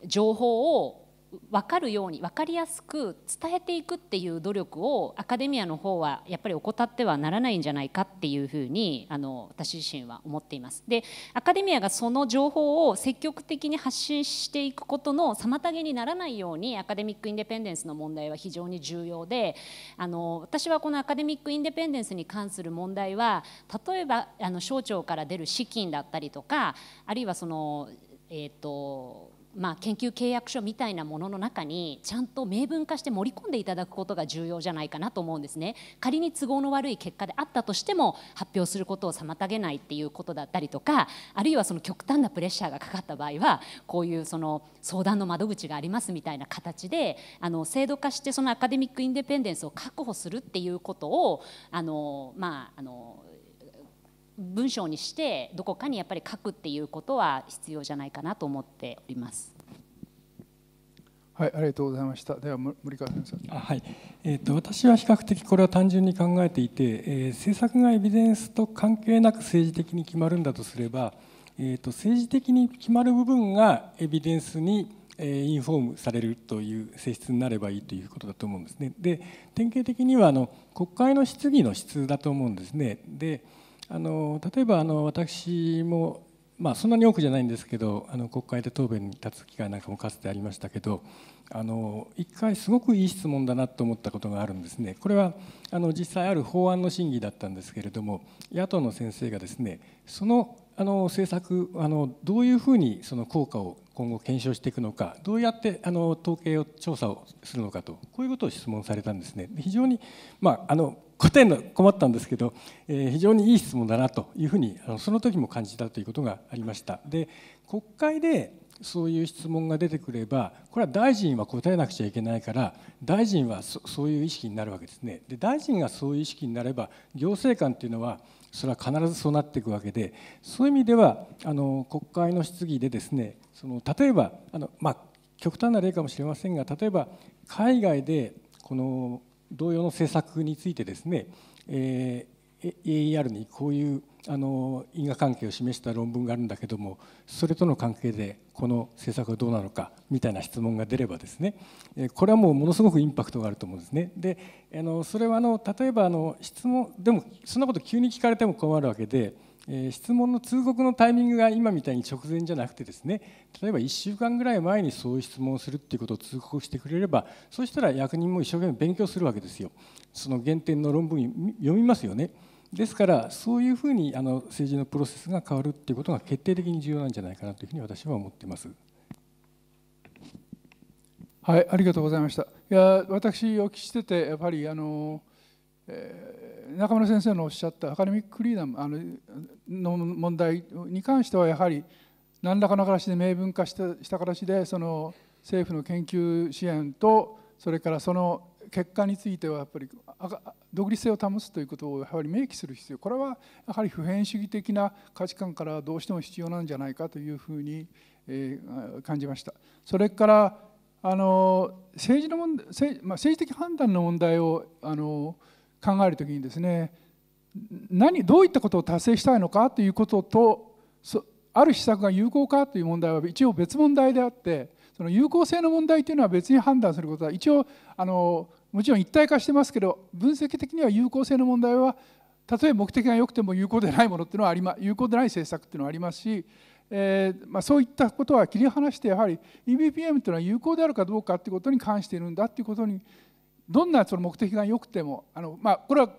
情報を分かるように分かりやすく伝えていくっていう努力をアカデミアの方はやっぱり怠ってはならないんじゃないかっていうふうにあの私自身は思っています。でアカデミアがその情報を積極的に発信していくことの妨げにならないようにアカデミック・インデペンデンスの問題は非常に重要であの私はこのアカデミック・インデペンデンスに関する問題は例えばあの省庁から出る資金だったりとかあるいはそのえっ、ー、とまあ、研究契約書みたいなものの中にちゃんと明文化して盛り込んでいただくことが重要じゃないかなと思うんですね仮に都合の悪い結果であったとしても発表することを妨げないっていうことだったりとかあるいはその極端なプレッシャーがかかった場合はこういうその相談の窓口がありますみたいな形であの制度化してそのアカデミックインデペンデンスを確保するっていうことをあの、まあ、あの文章にしてどこかにやっぱり書くっていうことは必要じゃないかなと思っております。はい、ありがとうございました。では森川先生。はい、えっ、ー、と私は比較的これは単純に考えていて、えー、政策がエビデンスと関係なく政治的に決まるんだとすれば、えっ、ー、と政治的に決まる部分がエビデンスにインフォームされるという性質になればいいということだと思うんですね。で、典型的にはあの国会の質疑の質だと思うんですね。で。あの例えばあの私も、まあ、そんなに多くじゃないんですけどあの国会で答弁に立つ機会なんかもかつてありましたけどあの一回すごくいい質問だなと思ったことがあるんですねこれはあの実際ある法案の審議だったんですけれども野党の先生がですねそのあの政策あのどういうふうにその効果を今後検証していくのかどうやってあの統計を調査をするのかとこういうことを質問されたんですね非常に、まあ、あの答えの困ったんですけど、えー、非常にいい質問だなというふうにあのその時も感じたということがありましたで国会でそういう質問が出てくればこれは大臣は答えなくちゃいけないから大臣はそういう意識になるわけですねで大臣がそういう意識になれば行政官というのはそれは必ずそうなっていくわけでそういう意味ではあの国会の質疑でですねその例えばあの、まあ、極端な例かもしれませんが例えば海外でこの同様の政策についてですね、えー、AER にこういうあの因果関係を示した論文があるんだけどもそれとの関係でこの政策はどうなのかみたいな質問が出ればですねこれはもうものすごくインパクトがあると思うんですねであのそれはあの例えばあの質問でもそんなこと急に聞かれても困るわけで。え質問の通告のタイミングが今みたいに直前じゃなくてですね例えば1週間ぐらい前にそういう質問をするっていうことを通告してくれればそうしたら役人も一生懸命勉強するわけですよその原点の論文読みますよねですからそういうふうにあの政治のプロセスが変わるっていうことが決定的に重要なんじゃないかなというふうに私は思ってますはいありがとうございましたいや私お聞きしててやっぱりあのー中村先生のおっしゃったアカデミックフリーダムあのの問題に関してはやはり何らかの形で明文化した形でその政府の研究支援とそれからその結果についてはやっぱり独立性を保つということをやはり明記する必要これはやはり普遍主義的な価値観からどうしても必要なんじゃないかというふうに感じました。それからあの政治の問題、まあ、政治的判断の問題をあの考える時にですね何どういったことを達成したいのかということとある施策が有効かという問題は一応別問題であってその有効性の問題というのは別に判断することは一応あのもちろん一体化してますけど分析的には有効性の問題はたとえ目的が良くても有効でないものっていうのはあり、ま、有効でない政策っていうのはありますし、えー、まあ、そういったことは切り離してやはり EBPM というのは有効であるかどうかっていうことに関しているんだっていうことにどんなその目的が良くてもあの、まあ、これは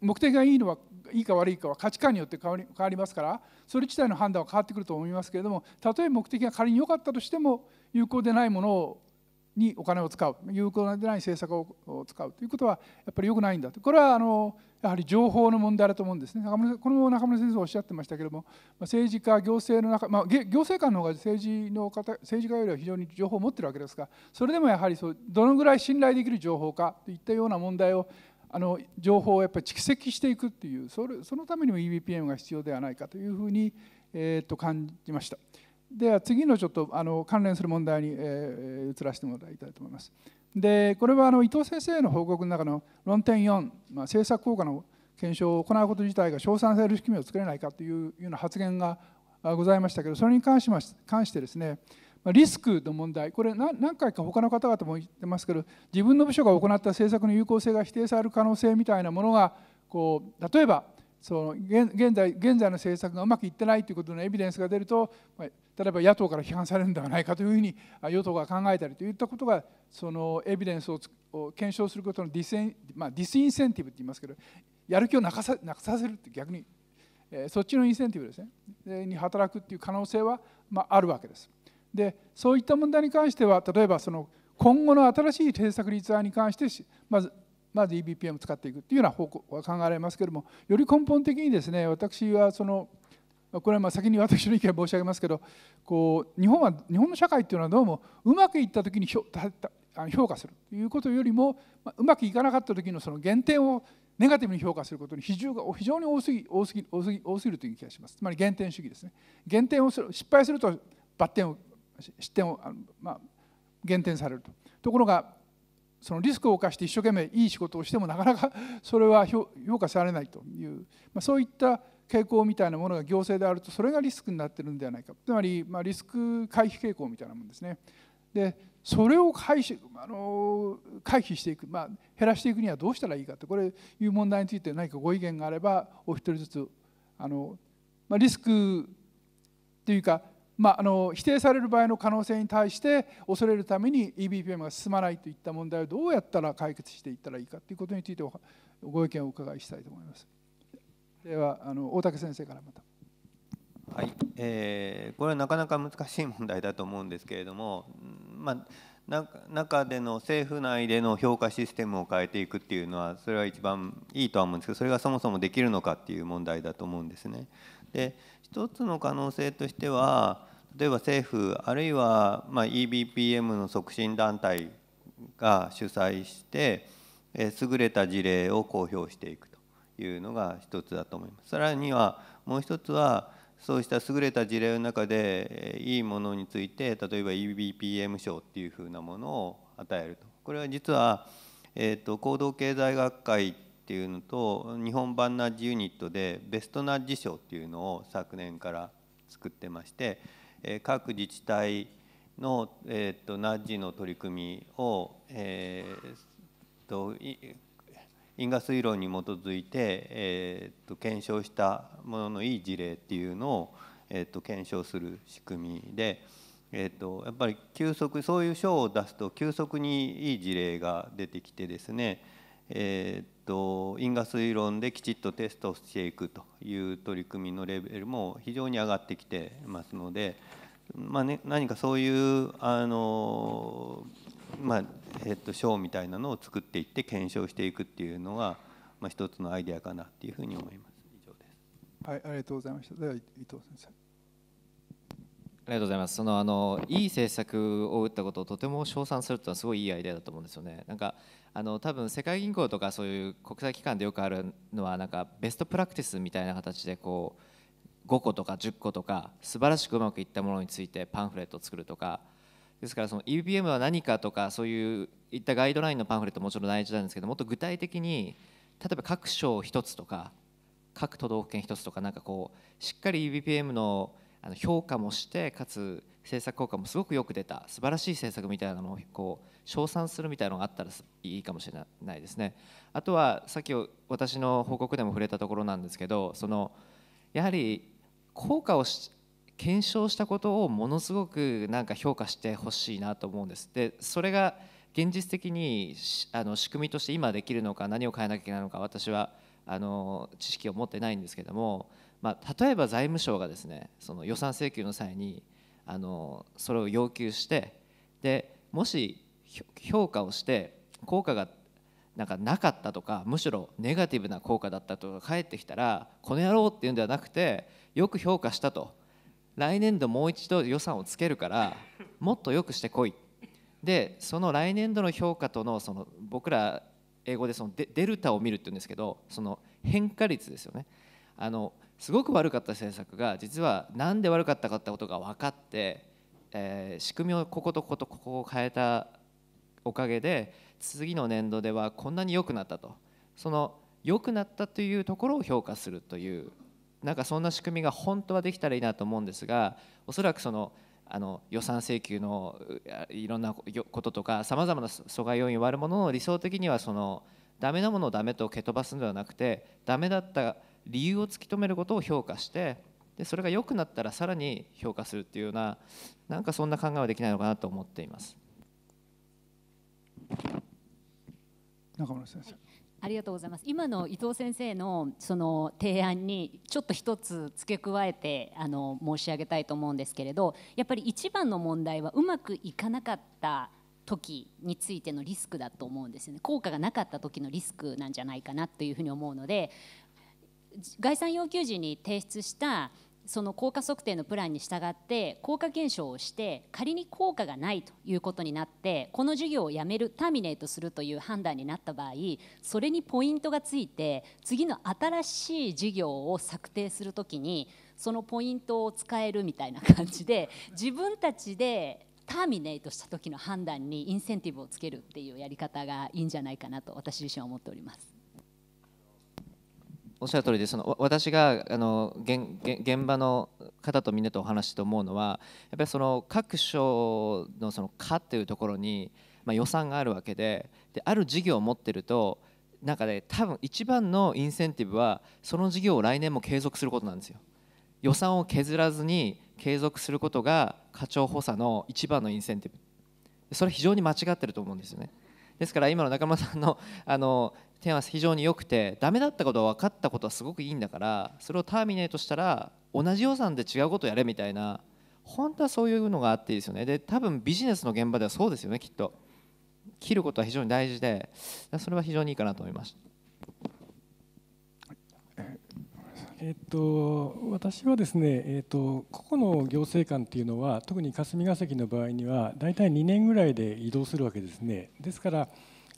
目的がいいのはいいか悪いかは価値観によって変わり変わりますからそれ自体の判断は変わってくると思いますけれどもたとえ目的が仮に良かったとしても有効でないものをにお金を使う有効でない政策を使うということはやっぱり良くないんだとこれはあのやはり情報の問題だと思うんですね。中村この中村先生おっしゃってましたけれども、政治家、行政の中、まあ、行政官の方が政治の方政治家よりは非常に情報を持ってるわけですが、それでもやはりそうどのぐらい信頼できる情報かといったような問題をあの情報をやっぱり蓄積していくっていうそれそのためにも EBPM が必要ではないかというふうに、えー、と感じました。では次のちょっとあの関連する問題に、えー、移らせてもらいたいと思います。でこれはあの伊藤先生の報告の中の論点4、まあ、政策効果の検証を行うこと自体が称賛される仕組みを作れないかというような発言がございましたけどそれに関しまし関してですねリスクの問題これ何回か他の方々も言ってますけど自分の部署が行った政策の有効性が否定される可能性みたいなものがこう例えばその現在現在の政策がうまくいってないということのエビデンスが出ると、例えば野党から批判されるんではないかというふうに与党が考えたりといったことがそのエビデンスを検証することのディセン、まあ、ディスインセンティブとて言いますけどやる気をなかさなくさせるって逆に、えー、そっちのインセンティブですねに働くっていう可能性は、まあ、あるわけです。でそういった問題に関しては例えばその今後の新しい政策立案に関してまずまず EBPM を使っていくっていうような方向は考えられますけれどもより根本的にですね私はそのこれはま先に私の意見を申し上げますけどこう日本は日本の社会というのはどうもうまくいった時に評価するということよりもうまくいかなかった時のその減点をネガティブに評価することに比重が非常に多すぎ多すぎ多すぎ多すぎるという気がしますつまり減点主義ですね減点をする失敗すると罰点を失点をまあ、減点されるとところがそのリスクを冒して一生懸命いい仕事をしてもなかなか (laughs) それは評価されないという、まあ、そういった傾向みたいなものが行政であるとそれがリスクになってるんではないかつまり、まあ、リスク回避傾向みたいなもんですねでそれを回避あの回避していく、まあ、減らしていくにはどうしたらいいかってこれいう問題について何かご意見があればお一人ずつあの、まあ、リスクというかまあ、あの否定される場合の可能性に対して恐れるために EBPM が進まないといった問題をどうやったら解決していったらいいかということについてご意見をお伺いしたいと思います。ではあの大竹先生からまた。はい、えー、これはなかなか難しい問題だと思うんですけれども、まあ、中での政府内での評価システムを変えていくっていうのはそれは一番いいとは思うんですけどそれがそもそもできるのかっていう問題だと思うんですね。で一つの可能性としては例えば政府あるいはま EBPM の促進団体が主催して優れた事例を公表していくというのが一つだと思います。さらにはもう一つはそうした優れた事例の中でいいものについて例えば EBPM 賞っていうふうなものを与えるとこれは実は、えーと、と行動経済学会っていうのと日本版ナッジユニットでベストナッジ賞っていうのを昨年から作ってまして、え各自治体の、えーと、ナッジの取り組みを、えーと、因果推論に基づいて、えーと、と検証したもののいい事例っていうのを、えー、と検証する仕組みで、えー、とやっぱり急速そういう賞を出すと急速にいい事例が出てきてですねえー、と因果推論できちっとテストしていくという取り組みのレベルも非常に上がってきてますので、まあね、何かそういうあの、まあえっと、賞みたいなのを作っていって検証していくっていうのが、まあ、一つのアイデアかなっていうふうに思います。以上ですはい、ありがとうございました。では伊藤先生。ありがとうございます。そのあのいい政策を打ったことをとても称賛するというのはすごいいいアイデアだと思うんですよね。なんかあの多分世界銀行とかそういう国際機関でよくあるのはなんかベストプラクティスみたいな形でこう5個とか10個とか素晴らしくうまくいったものについてパンフレットを作るとか。ですからその EBM は何かとかそういういったガイドラインのパンフレットもちろん大事なんですけどもっと具体的に例えば各省1つとか各都道府県1つとかなんかこうしっかり EBPM のあの評価もしてかつ政策効果もすごくよく出た素晴らしい政策みたいなのをこう称賛するみたいなのがあったらいいかもしれないですね。あとはさっき私の報告でも触れたところなんですけどそのやはり効果を検証したことをものすごくなんか評価してほしいなと思うんです。でそれが現実的にあの仕組みとして今できるのか何を変えなきゃいけないのか私はあの知識を持ってないんですけどもまあ、例えば財務省がですねその予算請求の際にあのそれを要求してでもし評価をして効果がなんかなかったとかむしろネガティブな効果だったとか返ってきたらこの野郎っていうんではなくてよく評価したと来年度もう一度予算をつけるからもっとよくしてこいでその来年度の評価とのその僕ら英語でそのデデルタを見るって言うんですけどその変化率ですよねあのすごく悪かった政策が実は何で悪かったかってことが分かって、えー、仕組みをこことこことここを変えたおかげで次の年度ではこんなに良くなったとその良くなったというところを評価するというなんかそんな仕組みが本当はできたらいいなと思うんですがおそらくそのあの予算請求のいろんなこととかさまざまな阻害要因を悪るものの理想的にはそのダメなものをダメと蹴飛ばすのではなくてダメだった理由を突き止めることを評価してでそれが良くなったらさらに評価するっていうようななんかそんな考えはできないのかなと思っています中村先生、はい、ありがとうございます今の伊藤先生のその提案にちょっと一つ付け加えてあの申し上げたいと思うんですけれどやっぱり一番の問題はうまくいかなかった時についてのリスクだと思うんですよね効果がなかった時のリスクなんじゃないかなというふうに思うので概算要求時に提出したその効果測定のプランに従って効果検証をして仮に効果がないということになってこの授業をやめるターミネートするという判断になった場合それにポイントがついて次の新しい事業を策定するときにそのポイントを使えるみたいな感じで自分たちでターミネートした時の判断にインセンティブをつけるっていうやり方がいいんじゃないかなと私自身は思っております。おっしゃる通りでその私があの現場の方とみんなとお話しと思うのはやっぱりその各省のその課っていうところに、まあ、予算があるわけでである事業を持ってるとなんかね多分一番のインセンティブはその事業を来年も継続することなんですよ。予算を削らずに継続することが課長補佐の一番のインセンティブそれ非常に間違ってると思うんですよねですから今の中村さんのあの点は非常に良くてダメだったことは分かったことはすごくいいんだからそれをターミネートしたら同じ予算で違うことやれみたいな本当はそういうのがあっていいですよねで多分ビジネスの現場ではそうですよねきっと切ることは非常に大事でそれは非常にいいかなと思いましたえっと、私はですね、えっと、個々の行政官というのは特に霞が関の場合には大体2年ぐらいで移動するわけですね。ですから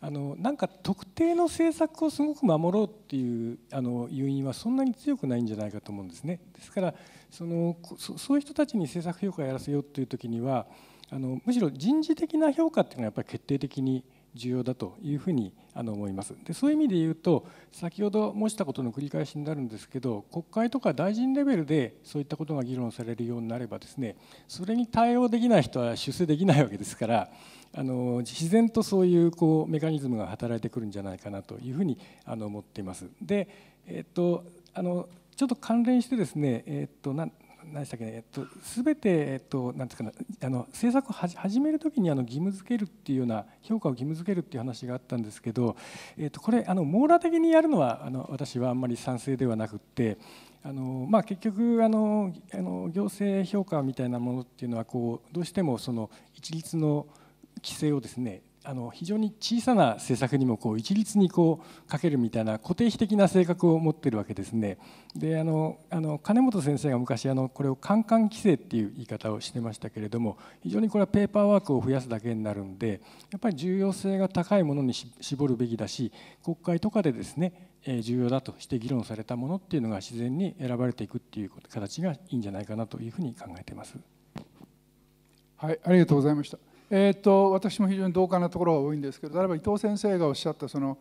あのなんか特定の政策をすごく守ろうっていうあの誘因はそんなに強くないんじゃないかと思うんですね。ですからそのそういう人たちに政策評価をやらせようという時にはあのむしろ人事的な評価っていうのはやっぱり決定的に重要だというふうにあの思いますでそういう意味で言うと先ほど申したことの繰り返しになるんですけど国会とか大臣レベルでそういったことが議論されるようになればですねそれに対応できない人は出世できないわけですからあの自然とそういうこうメカニズムが働いてくるんじゃないかなというふうにあの思っています。で、えっと、あのちょっと関連してですね、えっと、な何でしたっけね、えっと、全て、えっと、なんでうかなあの政策を始めるときにあの義務付けるっていうような評価を義務付けるっていう話があったんですけど、えっと、これあの網羅的にやるのはあの私はあんまり賛成ではなくってあの、まあ、結局あのあの行政評価みたいなものっていうのはこうどうしてもその一律の、規制をですねあの非常に小さな政策にもこう一律にこうかけるみたいな固定費的な性格を持ってるわけですね。であのあの金本先生が昔あのこれをカンカン規制っていう言い方をしてましたけれども非常にこれはペーパーワークを増やすだけになるんでやっぱり重要性が高いものに絞るべきだし国会とかでですね重要だとして議論されたものっていうのが自然に選ばれていくっていう形がいいんじゃないかなというふうに考えています。はい、ありがとうございました。えーと、私も非常に同感なところが多いんですけど例えば伊藤先生がおっしゃったその、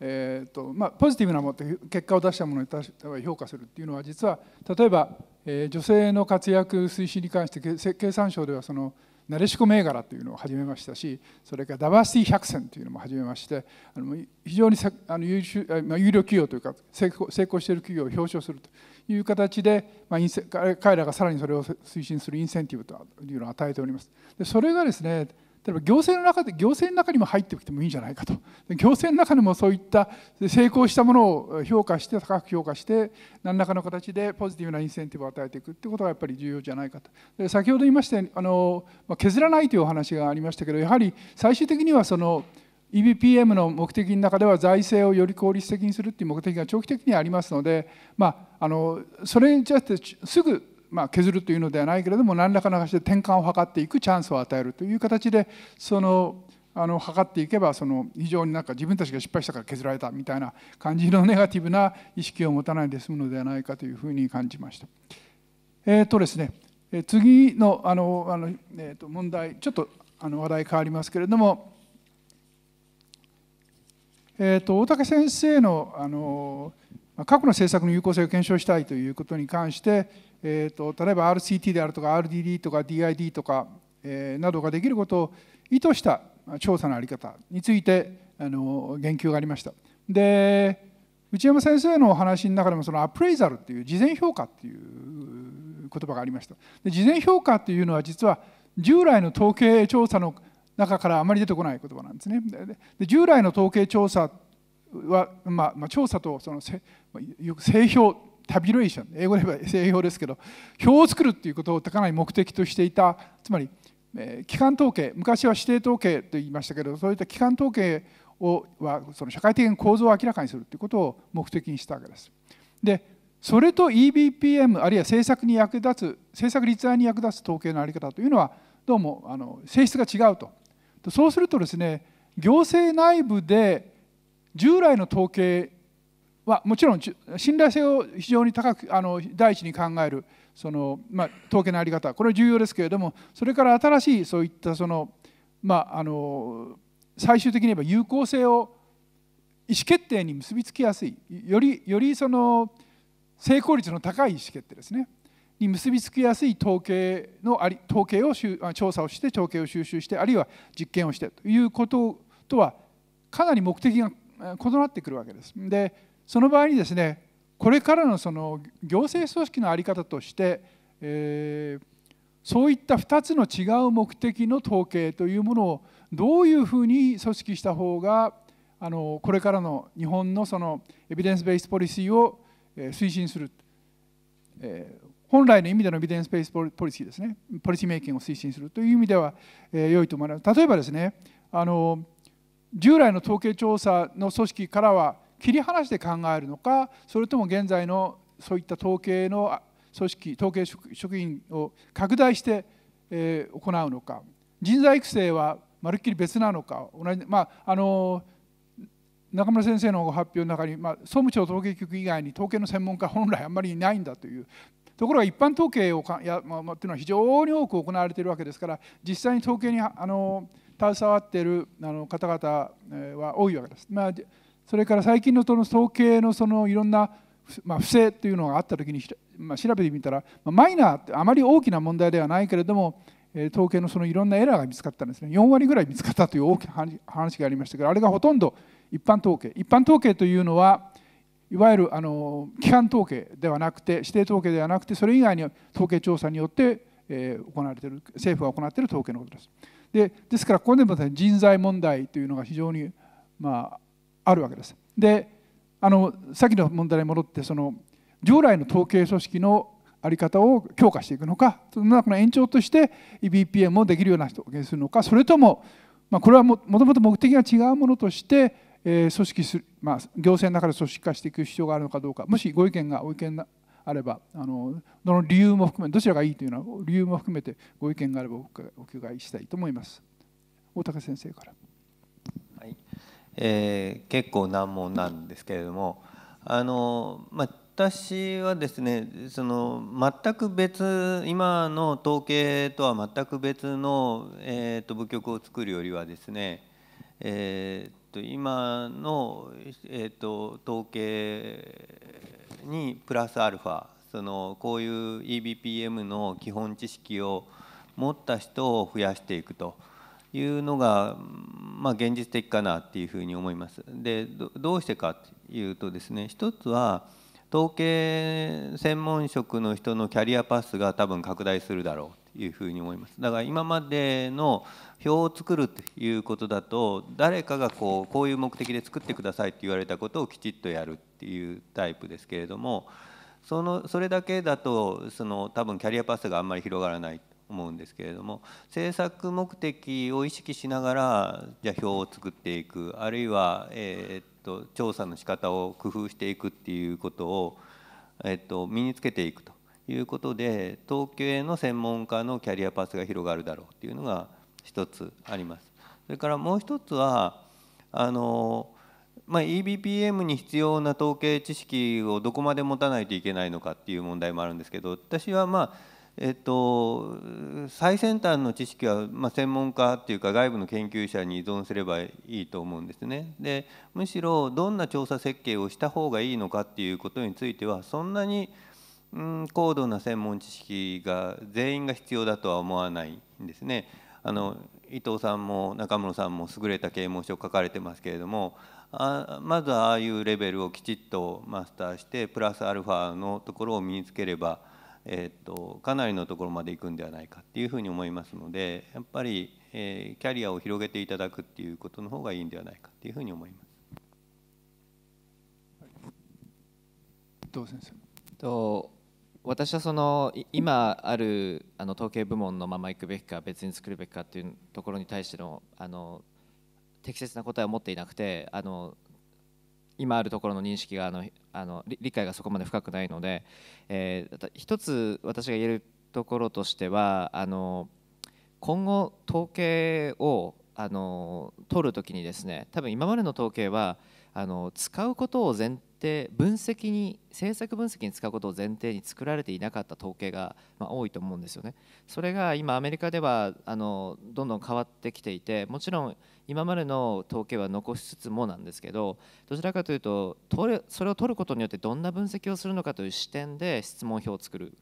えーとまあ、ポジティブなものって結果を出したものに対して評価するっていうのは実は例えば、えー、女性の活躍推進に関して経産省ではそのなでしこ銘柄というのを始めましたしそれからダバーシティ百選というのも始めましてあの非常にあの優秀、まあ、有料企業というか成功成功している企業を表彰するという形で、まあ、インセ彼らがさらにそれを推進するインセンティブというのを与えております。でそれがですね例えば行政の中で行政の中にも入ってきてもいいんじゃないかと行政の中でもそういった成功したものを評価して高く評価して何らかの形でポジティブなインセンティブを与えていくってことがやっぱり重要じゃないかとで先ほど言いましたあの、ま削らないというお話がありましたけどやはり最終的にはその EBPM の目的の中では財政をより効率的にするっていう目的が長期的にありますので、まあ、あのそれに対してすぐまあ、削るというのではないけれども何らかの形で転換を図っていくチャンスを与えるという形でそのあの測っていけばその非常になんか自分たちが失敗したから削られたみたいな感じのネガティブな意識を持たないで済むのではないかというふうに感じました。えーとですね、次のあのあの、えー、と問題ちょっとあの話題変わりますけれども、えー、と大竹先生のあの過去の政策の有効性を検証したいということに関してえーと、例えば RCT であるとか RDD とか DID とか、えー、などができることを意図した調査の在り方についてあの言及がありました。で内山先生のお話の中でもそのアプレイザルっていう事前評価っていう言葉がありましたで事前評価っていうのは実は従来の統計調査の中からあまり出てこない言葉なんですねで従来の統計調査は、まあまあ、調査とそのせよく製評タビュレーション英語で言えば西洋ですけど表を作るっていうことを高い目的としていたつまり、え機関統計昔は指定統計と言いましたけどそういった機関統計をはその社会的な構造を明らかにするということを目的にしたわけです。でそれと EBPM あるいは政策に役立つ政策立案に役立つ統計の在り方というのはどうもあの性質が違うとそうするとですね行政内部で従来の統計はもちろん信頼性を非常に高くあの第一に考えるその、まあ、統計の在り方これは重要ですけれどもそれから新しいそういったその、まあ、あの最終的に言えば有効性を意思決定に結びつきやすいよりよりその成功率の高い意思決定ですねに結びつきやすい統計のあり統計を調査をして統計を収集してあるいは実験をしてということとはかなり目的が異なってくるわけです。でその場合にですねこれからのその行政組織の在り方として、えー、そういった2つの違う目的の統計というものをどういうふうに組織した方があのこれからの日本のそのエビデンス・ベース・ポリシーを推進する、えー、本来の意味でのエビデンス・ベース・ポリシーですねポリシーメイキングを推進するという意味では、えー、良いと思います例えばですねあの従来の統計調査の組織からは切り離して考えるのかそれとも現在のそういった統計の組織統計職員を拡大して、え行うのか人材育成はまるっきり別なのか同じ、まあ、あの中村先生のご発表の中に、まあ、総務省統計局以外に統計の専門家本来あんまりいないんだというところが一般統計をかや、まっていうのは非常に多く行われているわけですから実際に統計にあの携わっているあの方々は多いわけです。まあそれから最近のその統計のそのいろんな、ま不正というのがあった時に、ま調べてみたら、マイナーってあまり大きな問題ではないけれども、え統計のそのいろんなエラーが見つかったんですね4割ぐらい見つかったという大きな話がありましたけどあれがほとんど一般統計一般統計というのはいわゆるあの機関統計ではなくて指定統計ではなくてそれ以外に統計調査によって、え行われている政府が行っている統計のことです。でですからここでも、ね、人材問題というのが非常に、まあ、あるわけです。であのさっきの問題に戻ってその従来の統計組織の在り方を強化していくのかその中の延長として BPM もできるような人をするのかそれとも、まあ、これはもともと目的が違うものとして、えー、組織する、まあ、行政の中で組織化していく必要があるのかどうかもしご意見がお意見あればあのどの理由も含めどちらがいいというのは理由も含めてご意見があればお伺いしたいと思います。大竹先生からえー、結構難問なんですけれどもあの、まあ、私はですねその全く別今の統計とは全く別の、えーと、部局を作るよりはですね、えーと、今の、えーと統計にプラスアルファそのこういう EBPM の基本知識を持った人を増やしていくと。いうのが、まあ、現実的かなっていうふうに思います。でどうしてかっていうとですね一つは統計専門職の人のキャリアパスが多分拡大するだろうというふうに思いますだから今までの表を作るということだと誰かがこうこういう目的で作ってくださいって言われたことをきちっとやるっていうタイプですけれどもそのそれだけだとその多分キャリアパスがあんまり広がらない。思うんですけれども政策目的を意識しながらじゃあ表を作っていくあるいは、えー、っと調査の仕方を工夫していくっていうことを、えー、っと身につけていくということで統計の専門家のキャリアパスが広がるだろうっていうのが一つあります。それからもう一つはあのまあ、EBPM に必要な統計知識をどこまで持たないといけないのかっていう問題もあるんですけど私はまあえっと、最先端の知識は、まあ、専門家っていうか外部の研究者に依存すればいいと思うんですね。でむしろどんな調査設計をした方がいいのかっていうことについてはそんなに、うん、高度な専門知識が全員が必要だとは思わないんですね。あの伊藤さんも中室さんも優れた啓蒙書を書かれてますけれどもあまずはああいうレベルをきちっとマスターしてプラスアルファのところを身につければえー、とかなりのところまで行くんではないかっていうふうに思いますのでやっぱり、えキャリアを広げていただくっていうことの方がいいんではないかっていうふうに思います。藤先生と私はその今あるあの統計部門のまま行くべきか別に作るべきかというところに対してのあの適切な答えを持っていなくてあの今あるところの認識があのあの理解がそこまで深くないので、えー、一つ私が言えるところとしてはあの今後統計をあの取るときにですね多分今までの統計はあの使うことを前って分析に政策分析に使うことを前提に作られていなかった統計が、ま多いと思うんですよね。それが今アメリカではあのどんどん変わってきていてもちろん今までの統計は残しつつもなんですけどどちらかというとそれを取ることによってどんな分析をするのかという視点で質問票を作る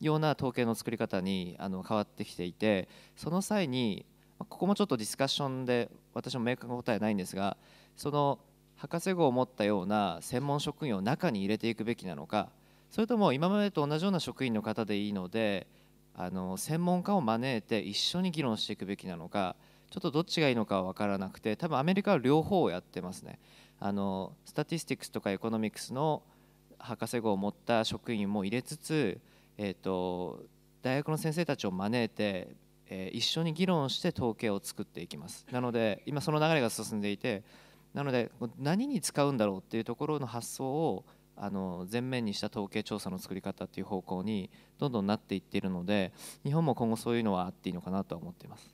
ような統計の作り方にあの変わってきていてその際にここもちょっとディスカッションで私も明確な答えはないんですがその博士号を持ったような専門職員を中に入れていくべきなのかそれとも今までと同じような職員の方でいいのであの専門家を招いて一緒に議論していくべきなのかちょっとどっちがいいのかは分からなくて多分アメリカは両方をやってますねあのスタティスティックスとかエコノミクスの博士号を持った職員も入れつつ、えーと、大学の先生たちを招いて、えー、一緒に議論して統計を作っていきますなので今その流れが進んでいてなので何に使うんだろうっていうところの発想をあの前面にした統計調査の作り方っていう方向にどんどんなっていっているので日本も今後そういうのはあっていいのかなとは思っています。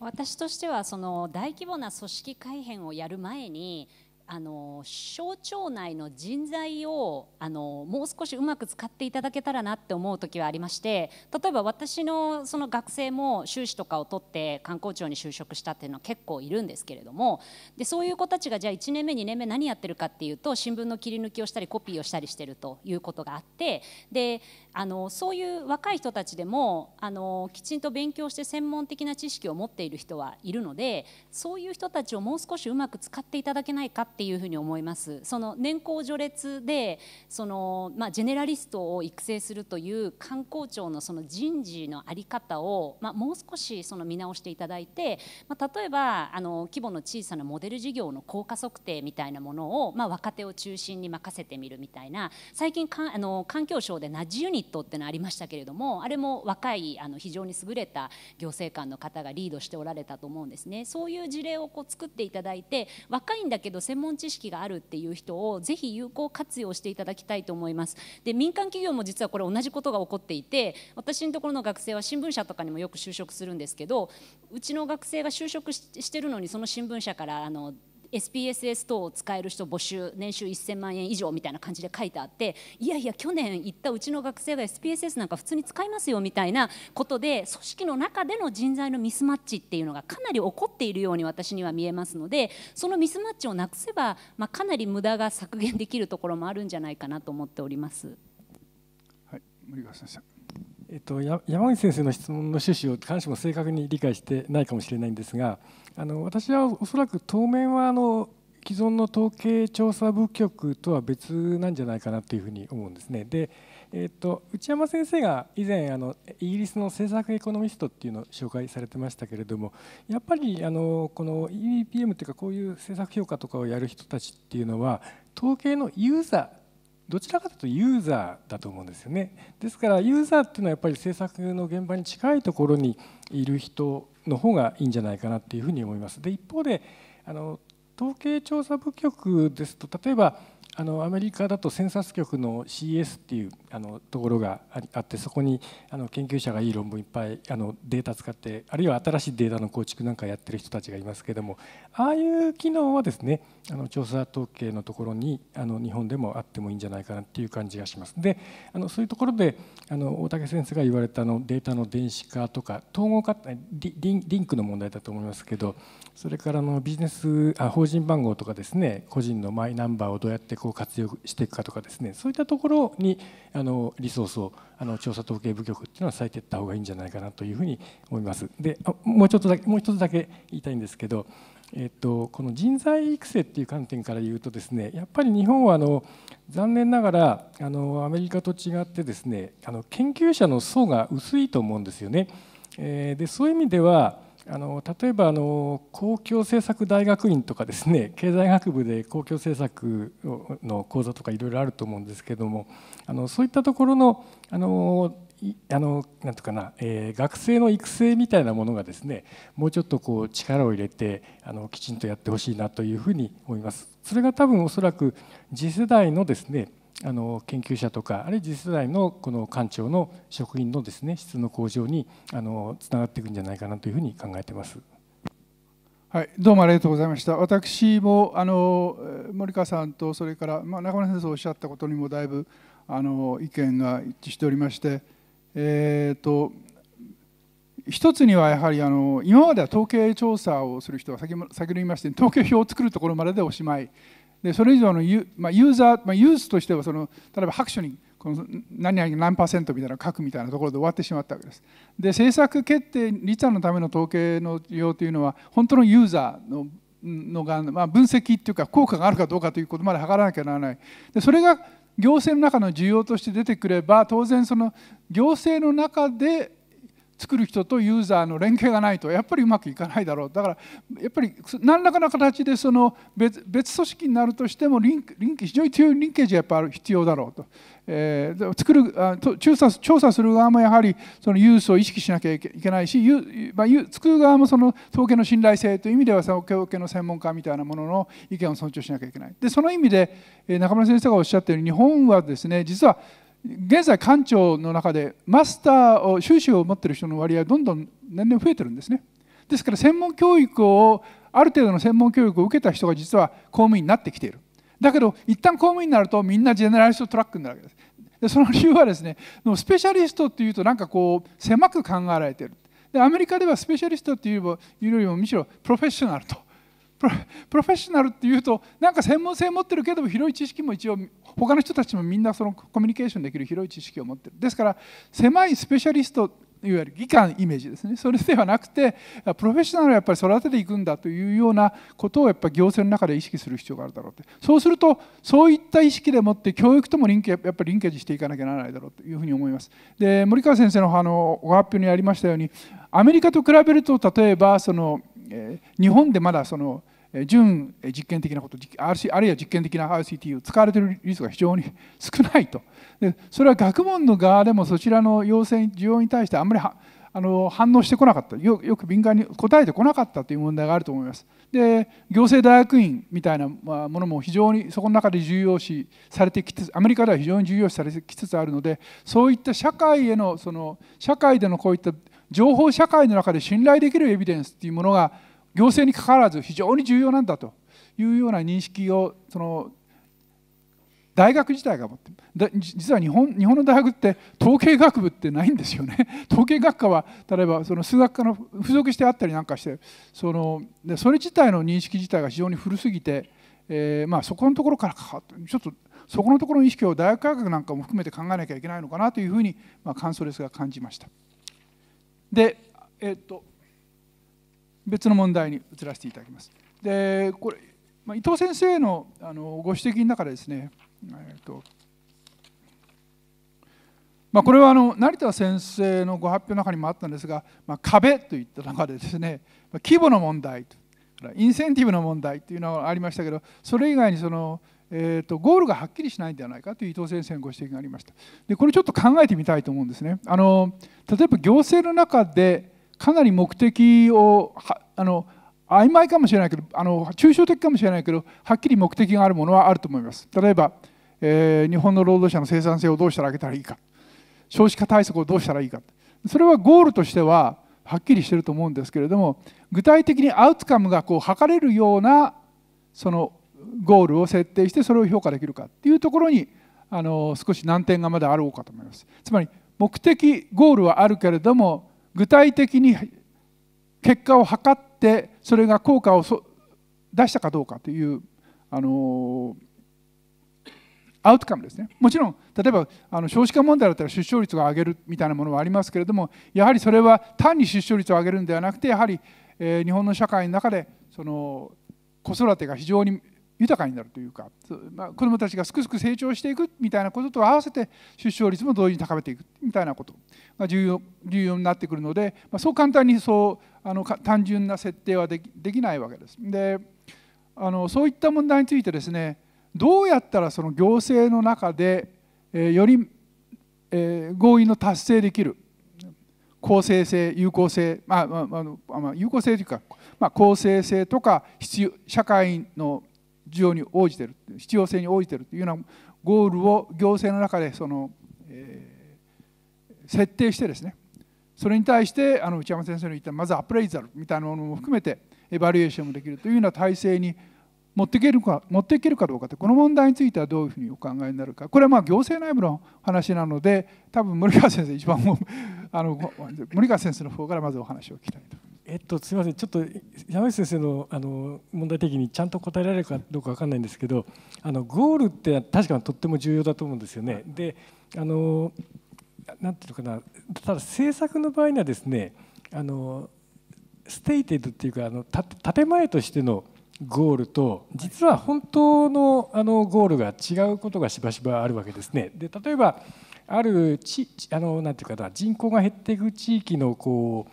私としてはその大規模な組織改編をやる前にあの省庁内の人材をあのもう少しうまく使っていただけたらなって思う時はありまして例えば私のその学生も修士とかを取って観光庁に就職したっていうのは結構いるんですけれどもでそういう子たちがじゃあ1年目2年目何やってるかっていうと新聞の切り抜きをしたりコピーをしたりしてるということがあってであのそういう若い人たちでもあのきちんと勉強して専門的な知識を持っている人はいるのでそういう人たちをもう少しうまく使っていただけないかってっていうふうに思いますその年功序列でその、まあ、ジェネラリストを育成するという観光庁のその人事の在り方を、まあ、もう少しその見直していただいて、まあ、例えばあの規模の小さなモデル事業の効果測定みたいなものを、まあ、若手を中心に任せてみるみたいな最近かあの環境省でナジユニットってのありましたけれどもあれも若いあの非常に優れた行政官の方がリードしておられたと思うんですね。そういう事例をこう作っていただいて若いんだけど専門問知識があるっていう人をぜひ有効活用していただきたいと思いますで民間企業も実はこれ同じことが起こっていて私のところの学生は新聞社とかにもよく就職するんですけどうちの学生が就職してるのにその新聞社からあの SPSS 等を使える人募集年収1000万円以上みたいな感じで書いてあっていやいや去年行ったうちの学生が SPSS なんか普通に使いますよみたいなことで組織の中での人材のミスマッチっていうのがかなり起こっているように私には見えますのでそのミスマッチをなくせば、まあ、かなり無駄が削減できるところもあるんじゃないかなと思っております。はい、森川先生えっと、山口先生の質問の趣旨を関ずしも正確に理解してないかもしれないんですが、あの私はおそらく当面はあの既存の統計調査部局とは別なんじゃないかなというふうに思うんですね。でえーと、内山先生が以前あのイギリスの政策エコノミストっていうのを紹介されてましたけれどもやっぱりあのこの EBPM っていうかこういう政策評価とかをやる人たちっていうのは統計のユーザーどちらかというとユーザーだと思うんですよねですからユーザーっていうのはやっぱり制作の現場に近いところにいる人の方がいいんじゃないかなっていうふうに思いますで一方であの統計調査部局ですと例えばあのアメリカだとセンサス局の CS っていうあのところがあってそこにあの研究者がいい論文いっぱいあのデータ使ってあるいは新しいデータの構築なんかやってる人たちがいますけどもああいう機能はですねあの調査統計のところにあの日本でもあってもいいんじゃないかなっていう感じがしますであのそういうところであの大竹先生が言われたのデータの電子化とか統合化リリンクの問題だと思いますけどそれからのビジネスあ法人番号とかですね個人のマイナンバーをどうやってこう活用していくかとかですねそういったところにあのリソースをあの調査統計部局っていうのは割いていった方がいいんじゃないかなというふうに思いますでもうちょっとだけもう一つだけ言いたいんですけどえっと、この人材育成っていう観点から言うとですねやっぱり日本はあの残念ながらあのアメリカと違ってですねあの研究者の層が薄いと思うんですよね。えー、でそういう意味ではあの例えばあの公共政策大学院とかですね経済学部で公共政策の講座とかいろいろあると思うんですけどもあのそういったところのあのあのなんとかな、えー、学生の育成みたいなものがですねもうちょっとこう力を入れてあのきちんとやってほしいなというふうに思います。それが多分おそらく次世代のですねあの研究者とかあるいは次世代のこの官庁の職員のですね質の向上にあのつながっていくんじゃないかなというふうに考えてます。はい、どうもありがとうございました。私もあの森川さんとそれからまあ中村先生おっしゃったことにもだいぶあの意見が一致しておりまして。えーと、一つにはやはりあの今までは統計調査をする人は先ほど言いましたように統計表を作るところまででおしまいでそれ以上のユ,、まあ、ユーザー、まあ、ユースとしてはその例えば白書にこの何々何パーセントみたいなのを書くみたいなところで終わってしまったわけです。で政策決定立案のための統計の利用というのは本当のユーザーののが、まあ、分析というか効果があるかどうかということまで測らなきゃならないでそれが行政の中の需要として出てくれば当然その行政の中で作る人とユーザーの連携がないとやっぱりうまくいかないだろうだからやっぱり何らかの形でその別別組織になるとしてもリンクリンク非常に強いリンケージがやっぱり必要だろうとえー、作るあ調査調査する側もやはりそのユースを意識しなきゃいけないし、まあ、作る側もその統計の信頼性という意味では統計の専門家みたいなものの意見を尊重しなきゃいけないでその意味で中村先生がおっしゃったように日本はですね実は現在官庁の中でマスターを修士を持ってる人の割合どんどん年々増えてるんですねですから専門教育をある程度の専門教育を受けた人が実は公務員になってきているだけど一旦公務員になるとみんなジェネラリストトラックになるわけですでその理由はですねスペシャリストっていうとなんかこう狭く考えられてるでアメリカではスペシャリストっていうよりもむしろプロフェッショナルとプロフェッショナルっていうとなんか専門性持ってるけども広い知識も一応他の人たちもみんなそのコミュニケーションできる広い知識を持ってるですから狭いスペシャリストいわゆる技官イメージですねそれではなくてプロフェッショナルをやっぱり育てていくんだというようなことをやっぱ行政の中で意識する必要があるだろうってそうするとそういった意識でもって教育ともリンケやっぱりリンケージしていかなきゃならないだろうというふうに思います。で森川先生のあのご発表にありましたようにアメリカと比べると例えばその、えー、日本でまだその純実験的なことあるいは実験的な RCT を使われている率が非常に少ないとでそれは学問の側でもそちらの要請需要に対してあんまりあの反応してこなかったよく敏感に答えてこなかったという問題があると思います。で行政大学院みたいなものも非常にそこの中で重要視されてきつつアメリカでは非常に重要視されてきつつあるのでそういった社会へのその社会でのこういった情報社会の中で信頼できるエビデンスというものが行政にかかわらず非常に重要なんだというような認識をその大学自体が持ってだ実は日本日本の大学って統計学部ってないんですよね (laughs) 統計学科は例えばその数学科の付属してあったりなんかしてそのでそれ自体の認識自体が非常に古すぎて、えー、まあ、そこのところからかちょっとそこのところの意識を大学科学なんかも含めて考えなきゃいけないのかなというふうに、まあ、感想ですが感じました。でえー、っと別の問題に移らせていただきます。でこれ、ま伊藤先生のあのご指摘の中でですね、えーとまあ、これはあの成田先生のご発表の中にもあったんですが、まあ、壁といった中でですね規模の問題とインセンティブの問題というのはありましたけどそれ以外にそのえーとゴールがはっきりしないんではないかという伊藤先生のご指摘がありましたでこれちょっと考えてみたいと思うんですねあの例えば行政の中でかなり目的をあの曖昧かもしれないけどあの抽象的かもしれないけどはっきり目的があるものはあると思います例えば、えー、日本の労働者の生産性をどうしたらあげたらいいか少子化対策をどうしたらいいかそれはゴールとしてははっきりしてると思うんですけれども具体的にアウトカムがこう測れるようなそのゴールを設定してそれを評価できるかっていうところにあの少し難点がまだあろうかと思いますつまり目的ゴールはあるけれども具体的に結果を測ってそれが効果を出したかどうかというあのアウトカムですねもちろん例えばあの少子化問題だったら出生率を上げるみたいなものはありますけれどもやはりそれは単に出生率を上げるんではなくてやはり、えー、日本の社会の中でその子育てが非常に豊かになるというか、まあ、子どもたちがすくすく成長していくみたいなことと合わせて出生率も同時に高めていくみたいなことが重要重要になってくるので、まあ、そう簡単にそうあの単純な設定はできできないわけです。であのそういった問題についてですねどうやったらその行政の中で、えー、より、えー、合意の達成できる公正性有効性、まあまあまあ、有効性というか、まあ、公正性とか必要社会の需要に応じてる必要性に応じてるというようなゴールを行政の中でその、えー、設定してですねそれに対してあの内山先生の言ったまずアプレイザルみたいなものも含めてエバリエーションもできるというような体制に持っていけるか持っていけるかどうかってこの問題についてはどういうふうにお考えになるかこれはまあ行政内部の話なので多分森川先生一番あの森川先生の方からまずお話を聞きたいと。えっと、すみません、ちょっと山口先生のあの問題的にちゃんと答えられるかどうか分かんないんですけどあのゴールって確かにとっても重要だと思うんですよね。であのなんていうのかなただ政策の場合にはですねあのステイテッドっていうかあの建前としてのゴールと実は本当のあのゴールが違うことがしばしばあるわけですね。で例えばあるちあのなんていうかな人口が減っていく地域のこう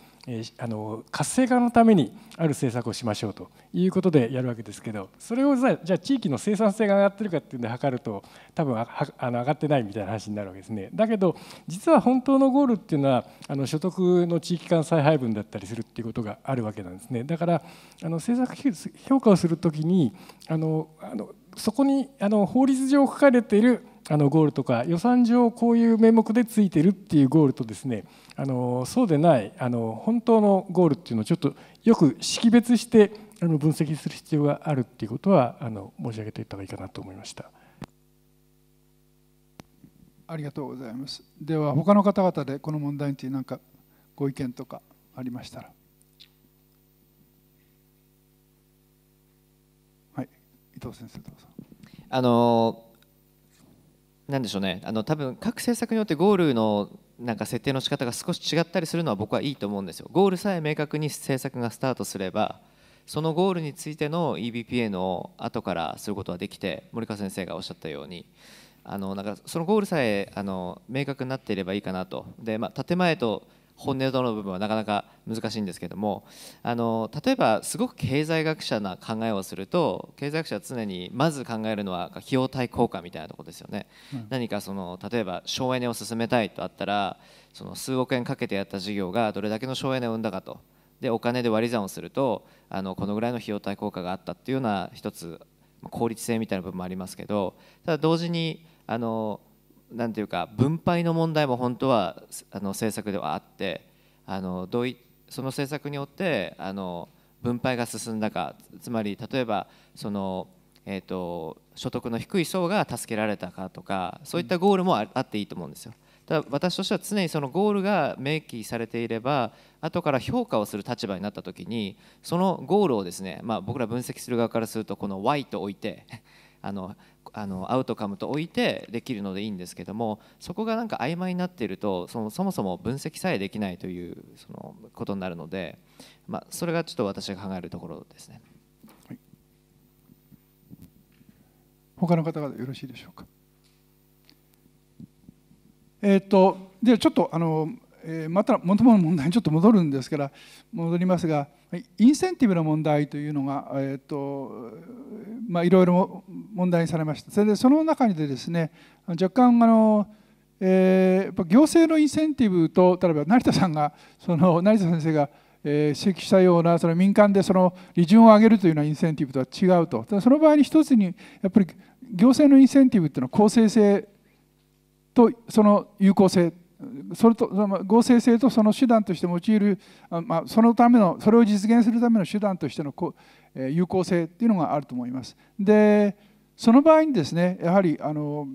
あの活性化のためにある政策をしましょうということでやるわけですけどそれをじゃあ地域の生産性が上がってるかっていうんで測ると多分あの上がってないみたいな話になるわけですねだけど実は本当のゴールっていうのはあの所得の地域間再配分だったりするっていうことがあるわけなんですねだからあの政策評価をするときにあのあのそこにあの法律上書かれているあのゴールとか予算上こういう名目でついてるっていうゴールとですねあのそうでないあの本当のゴールっていうのをちょっとよく識別してあの分析する必要があるっていうことはあの申し上げていった方がいいかなと思いました。ありがとうございます。では他の方々でこの問題について何かご意見とかありましたら。藤先生どうぞあのなんでしょうねあの多分各政策によってゴールのなんか設定の仕方が少し違ったりするのは僕はいいと思うんですよゴールさえ明確に政策がスタートすればそのゴールについての EBPN を後からすることはできて森川先生がおっしゃったようにあのなんかそのゴールさえあの明確になっていればいいかなとで、まあ、建前と本音との部分はなかなか難しいんですけどもあの例えばすごく経済学者な考えをすると経済学者は常にまず考えるのは費用対効果みたいなとこですよね、うん、何かその例えば省エネを進めたいとあったらその数億円かけてやった事業がどれだけの省エネを生んだかとでお金で割り算をするとあのこのぐらいの費用対効果があったっていうような一つ効率性みたいな部分もありますけどただ同時にあのなんていうか分配の問題も本当はあの政策ではあってあのどういその政策によってあの分配が進んだかつまり例えばその、えーと、所得の低い層が助けられたかとかそういったゴールもあっていいと思うんですよ。ただ私としては常にそのゴールが明記されていれば後から評価をする立場になった時にそのゴールをですね、まあ、僕ら分析する側からするとこの Y と置いて (laughs) あのあのアウトカムと置いてできるのでいいんですけどもそこがなんか曖昧になっているとそのそもそも分析さえできないというそのことになるので、まあ、それがちょっと私が考えるところですね、はい、他の方々よろしいでしょうか。えー、っとではちょっとあの、えー、また元々の問題にちょっと戻るんですから戻りますが。インセンティブの問題というのが、えーとまあ、いろいろ問題にされましたそれでその中でですね若干あの、えー、行政のインセンティブと例えば成田さんがその成田先生がえー、指摘したようなその民間でその利潤を上げるというようなインセンティブとは違うとその場合に一つにやっぱり行政のインセンティブというのは公正性とその有効性それとその合成性とその手段として用いる、まあ、そのためのそれを実現するための手段としてのこ、え有効性っていうのがあると思います。でその場合にですねやはりあの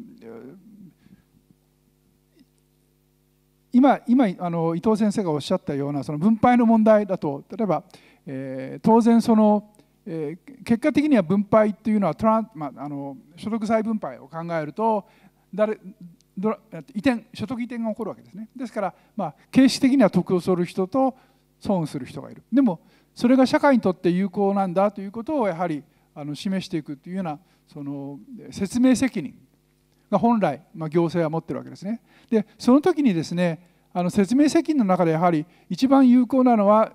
今今あの伊藤先生がおっしゃったようなその分配の問題だと例えば、えー、当然その、えー、結果的には分配っていうのはトラン、まあ、あの所得再分配を考えると誰移転所得移転が起こるわけですねですから、まあ、形式的には得をする人と損をする人がいるでもそれが社会にとって有効なんだということをやはりあの示していくというようなその説明責任が本来、まあ、行政は持ってるわけですねでその時にですねあの説明責任の中でやはり一番有効なのは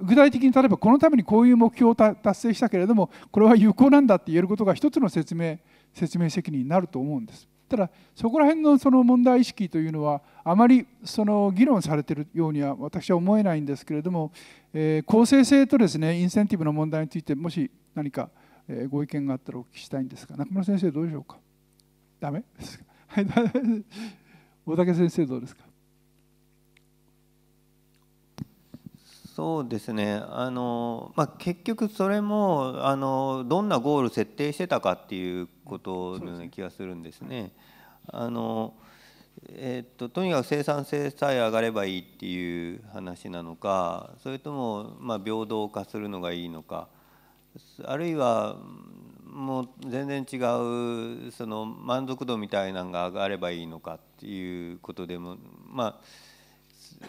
具体的に例えばこのためにこういう目標を達成したけれどもこれは有効なんだって言えることが一つの説明説明責任になると思うんです。ただそこら辺のその問題意識というのはあまりその議論されているようには私は思えないんですけれども、えー、公正性とですねインセンティブの問題についてもし何かご意見があったらお聞きしたいんですが中村先生どうでしょうかダメですか大竹先生どうですかそうですねあの、まあ、結局それもあのどんなゴール設定してたかっていうことのような気がするんですね。あのえー、っととにかく生産性さえ上がればいいっていう話なのかそれとも、まあ、平等化するのがいいのかあるいはもう全然違うその満足度みたいなのが上がればいいのかっていうことでもまあ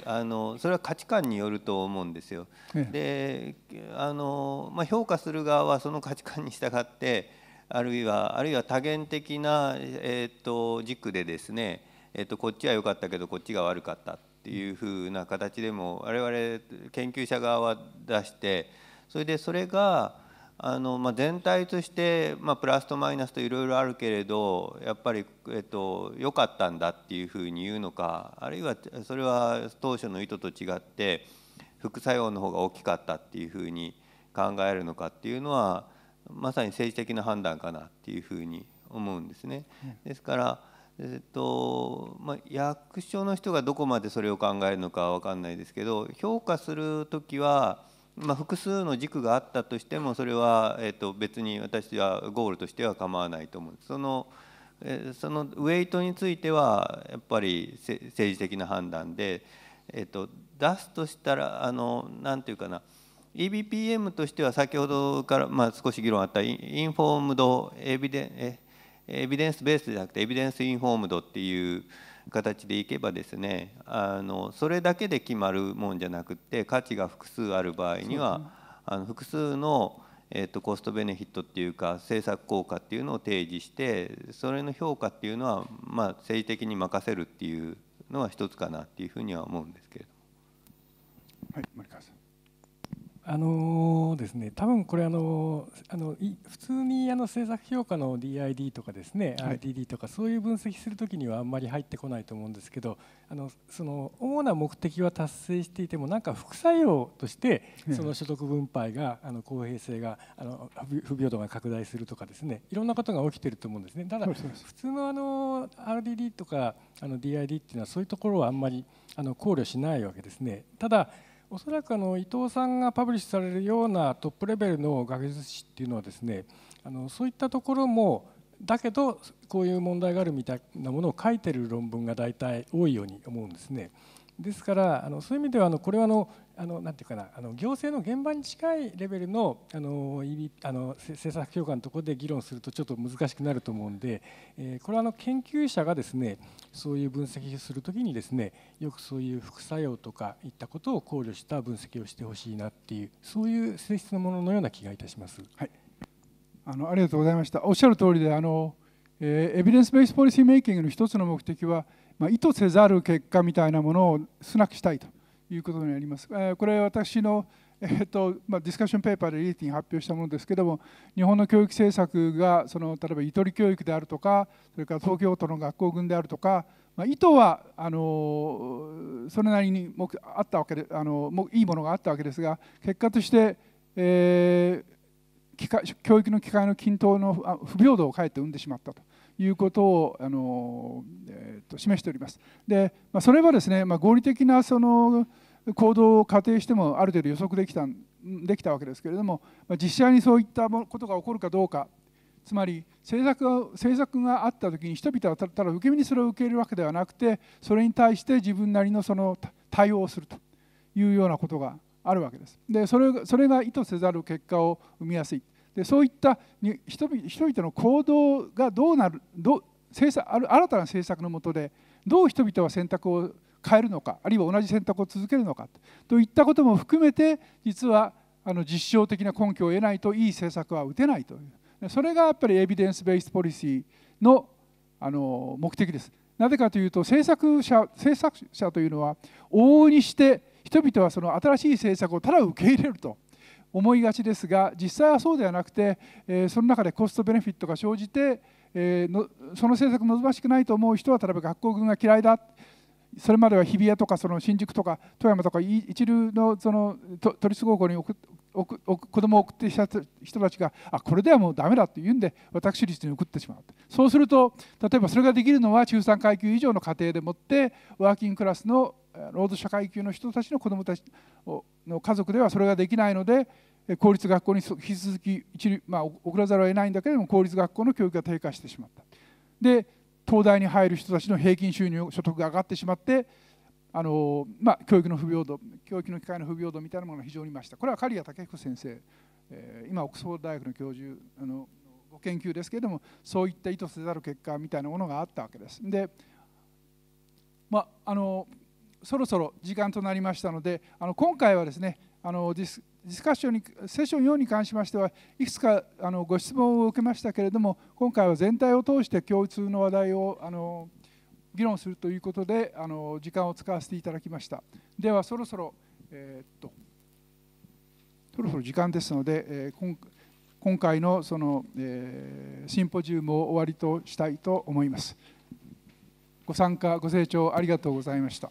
あのそれは価値観によると思うんですよ。であの、まあ、評価する側はその価値観に従ってあるいはあるいは多元的な、えーと、軸でですね、えーと、とこっちは良かったけどこっちが悪かったっていうふうな形でも我々研究者側は出してそれでそれが。あのまあ、全体として、まあ、プラスとマイナスといろいろあるけれどやっぱり良、えっと、かったんだっていうふうに言うのかあるいはそれは当初の意図と違って副作用の方が大きかったっていうふうに考えるのかっていうのはまさに政治的な判断かなっていうふうに思うんですね。ですから、えっとまあ、役所の人がどこまでそれを考えるのかは分かんないですけど評価する時はまあ、複数の軸があったとしてもそれは、えー、と別に私はゴールとしては構わないと思うその、えそのウェイトについてはやっぱり政治的な判断で、えー、と出すとしたらあのなんていうかな EBPM としては先ほどから、まあ、少し議論あったインフォームドエビデエビデンスベースじゃなくてエビデンスインフォームドっていう、形でいけばですねあのそれだけで決まるもんじゃなくて価値が複数ある場合には、あの複数の、えーと、とコストベネフィットっていうか政策効果っていうのを提示してそれの評価っていうのは、まあ、政治的に任せるっていうのは一つかなっていうふうには思うんですけれども。はい、森川さんあのですね、多分これあのあの普通にあの政策評価の DID とかですね、はい、r d d とかそういう分析するときにはあんまり入ってこないと思うんですけどあのその主な目的は達成していてもなんか副作用としてその所得分配があの公平性があの不平等が拡大するとかですねいろんなことが起きてると思うんですねただ普通のあの RDD とかあの DID っていうのはそういうところはあんまりあの考慮しないわけですね。ただおそらくあの伊藤さんがパブリッシュされるようなトップレベルの学術誌っていうのはですねあのそういったところもだけどこういう問題があるみたいなものを書いてる論文が大体多いように思うんですね。ですからあのそういう意味ではあのこれはあのあのなんていうかなあの行政の現場に近いレベルのあのあの政策評価のところで議論するとちょっと難しくなると思うんで、えー、これはあの研究者がですねそういう分析をするときにですねよくそういう副作用とかいったことを考慮した分析をしてほしいなっていうそういう性質のもののような気がいたします。はい、あのありがとうございました。おっしゃる通りであの、えー、エビデンスベースポリシーメイキングの一つの目的は、まあ、意図せざる結果みたいなものを少なくしたいと。いうことになります。えこれ私のえっとまあ、ディスカッションペーパーでリーティン発表したものですけども日本の教育政策がその例えばゆとり教育であるとかそれから東京都の学校群であるとか、まあ、意図はあのそれなりにもあったわけであのもいいものがあったわけですが結果として、えー、教育の機会の均等の不平等をかえって生んでしまったということをあの、えー、と示しております。でまあ、それはですね、まあ、合理的なその行動を仮定してもある程度予測できたできたわけですけれども、まあ、実際にそういったことが起こるかどうかつまり政策が政策があった時に人々はただ受け身にそれを受け入れるわけではなくてそれに対して自分なりのその対応をするというようなことがあるわけです。でそれそれが意図せざる結果を生みやすい。でそういった人々の行動がどうなるど政策ある新たな政策のもとでどう人々は選択を変えるのかあるいは同じ選択を続けるのかといったことも含めて実はあの実証的な根拠を得ないといい政策は打てないというそれがやっぱりエビデンス・ベース・ポリシーのあの目的です。なぜかというと政策者政策者というのは往々にして人々はその新しい政策をただ受け入れると。思いがちですが実際はそうではなくて、えその中でコストベネフィットが生じて、えその政策望ましくないと思う人は例えば学校群が嫌いだそれまでは日比谷とかその新宿とか富山とか一流のその都立高校に送子供を送ってきた人たちがあこれではもうだめだと言うんで私立に送ってしまうそうすると例えばそれができるのは中産階級以上の家庭でもってワーキングクラスの労働者階級の人たちの子どもたちの家族ではそれができないので公立学校に引き続き一流、まあ、送らざるを得ないんだけれども公立学校の教育が低下してしまったで東大に入る人たちの平均収入所得が上がってしまってあの、まあ、教育の不平等教育の機会の不平等みたいなものが非常にいましたこれは刈谷武彦先生、えー、今オックスフォード大学の教授あのご研究ですけれどもそういった意図せざる結果みたいなものがあったわけですで、まあ、あのそろそろ時間となりましたのであの今回はですねあのディスディスカッションにセッション4に関しましてはいくつかあのご質問を受けましたけれども今回は全体を通して共通の話題をあの議論するということであの時間を使わせていただきましたではそろそろ、えー、っとそろそろ時間ですので、えー、今回のその、えー、シンポジウムを終わりとしたいと思いますご参加ご清聴ありがとうございました。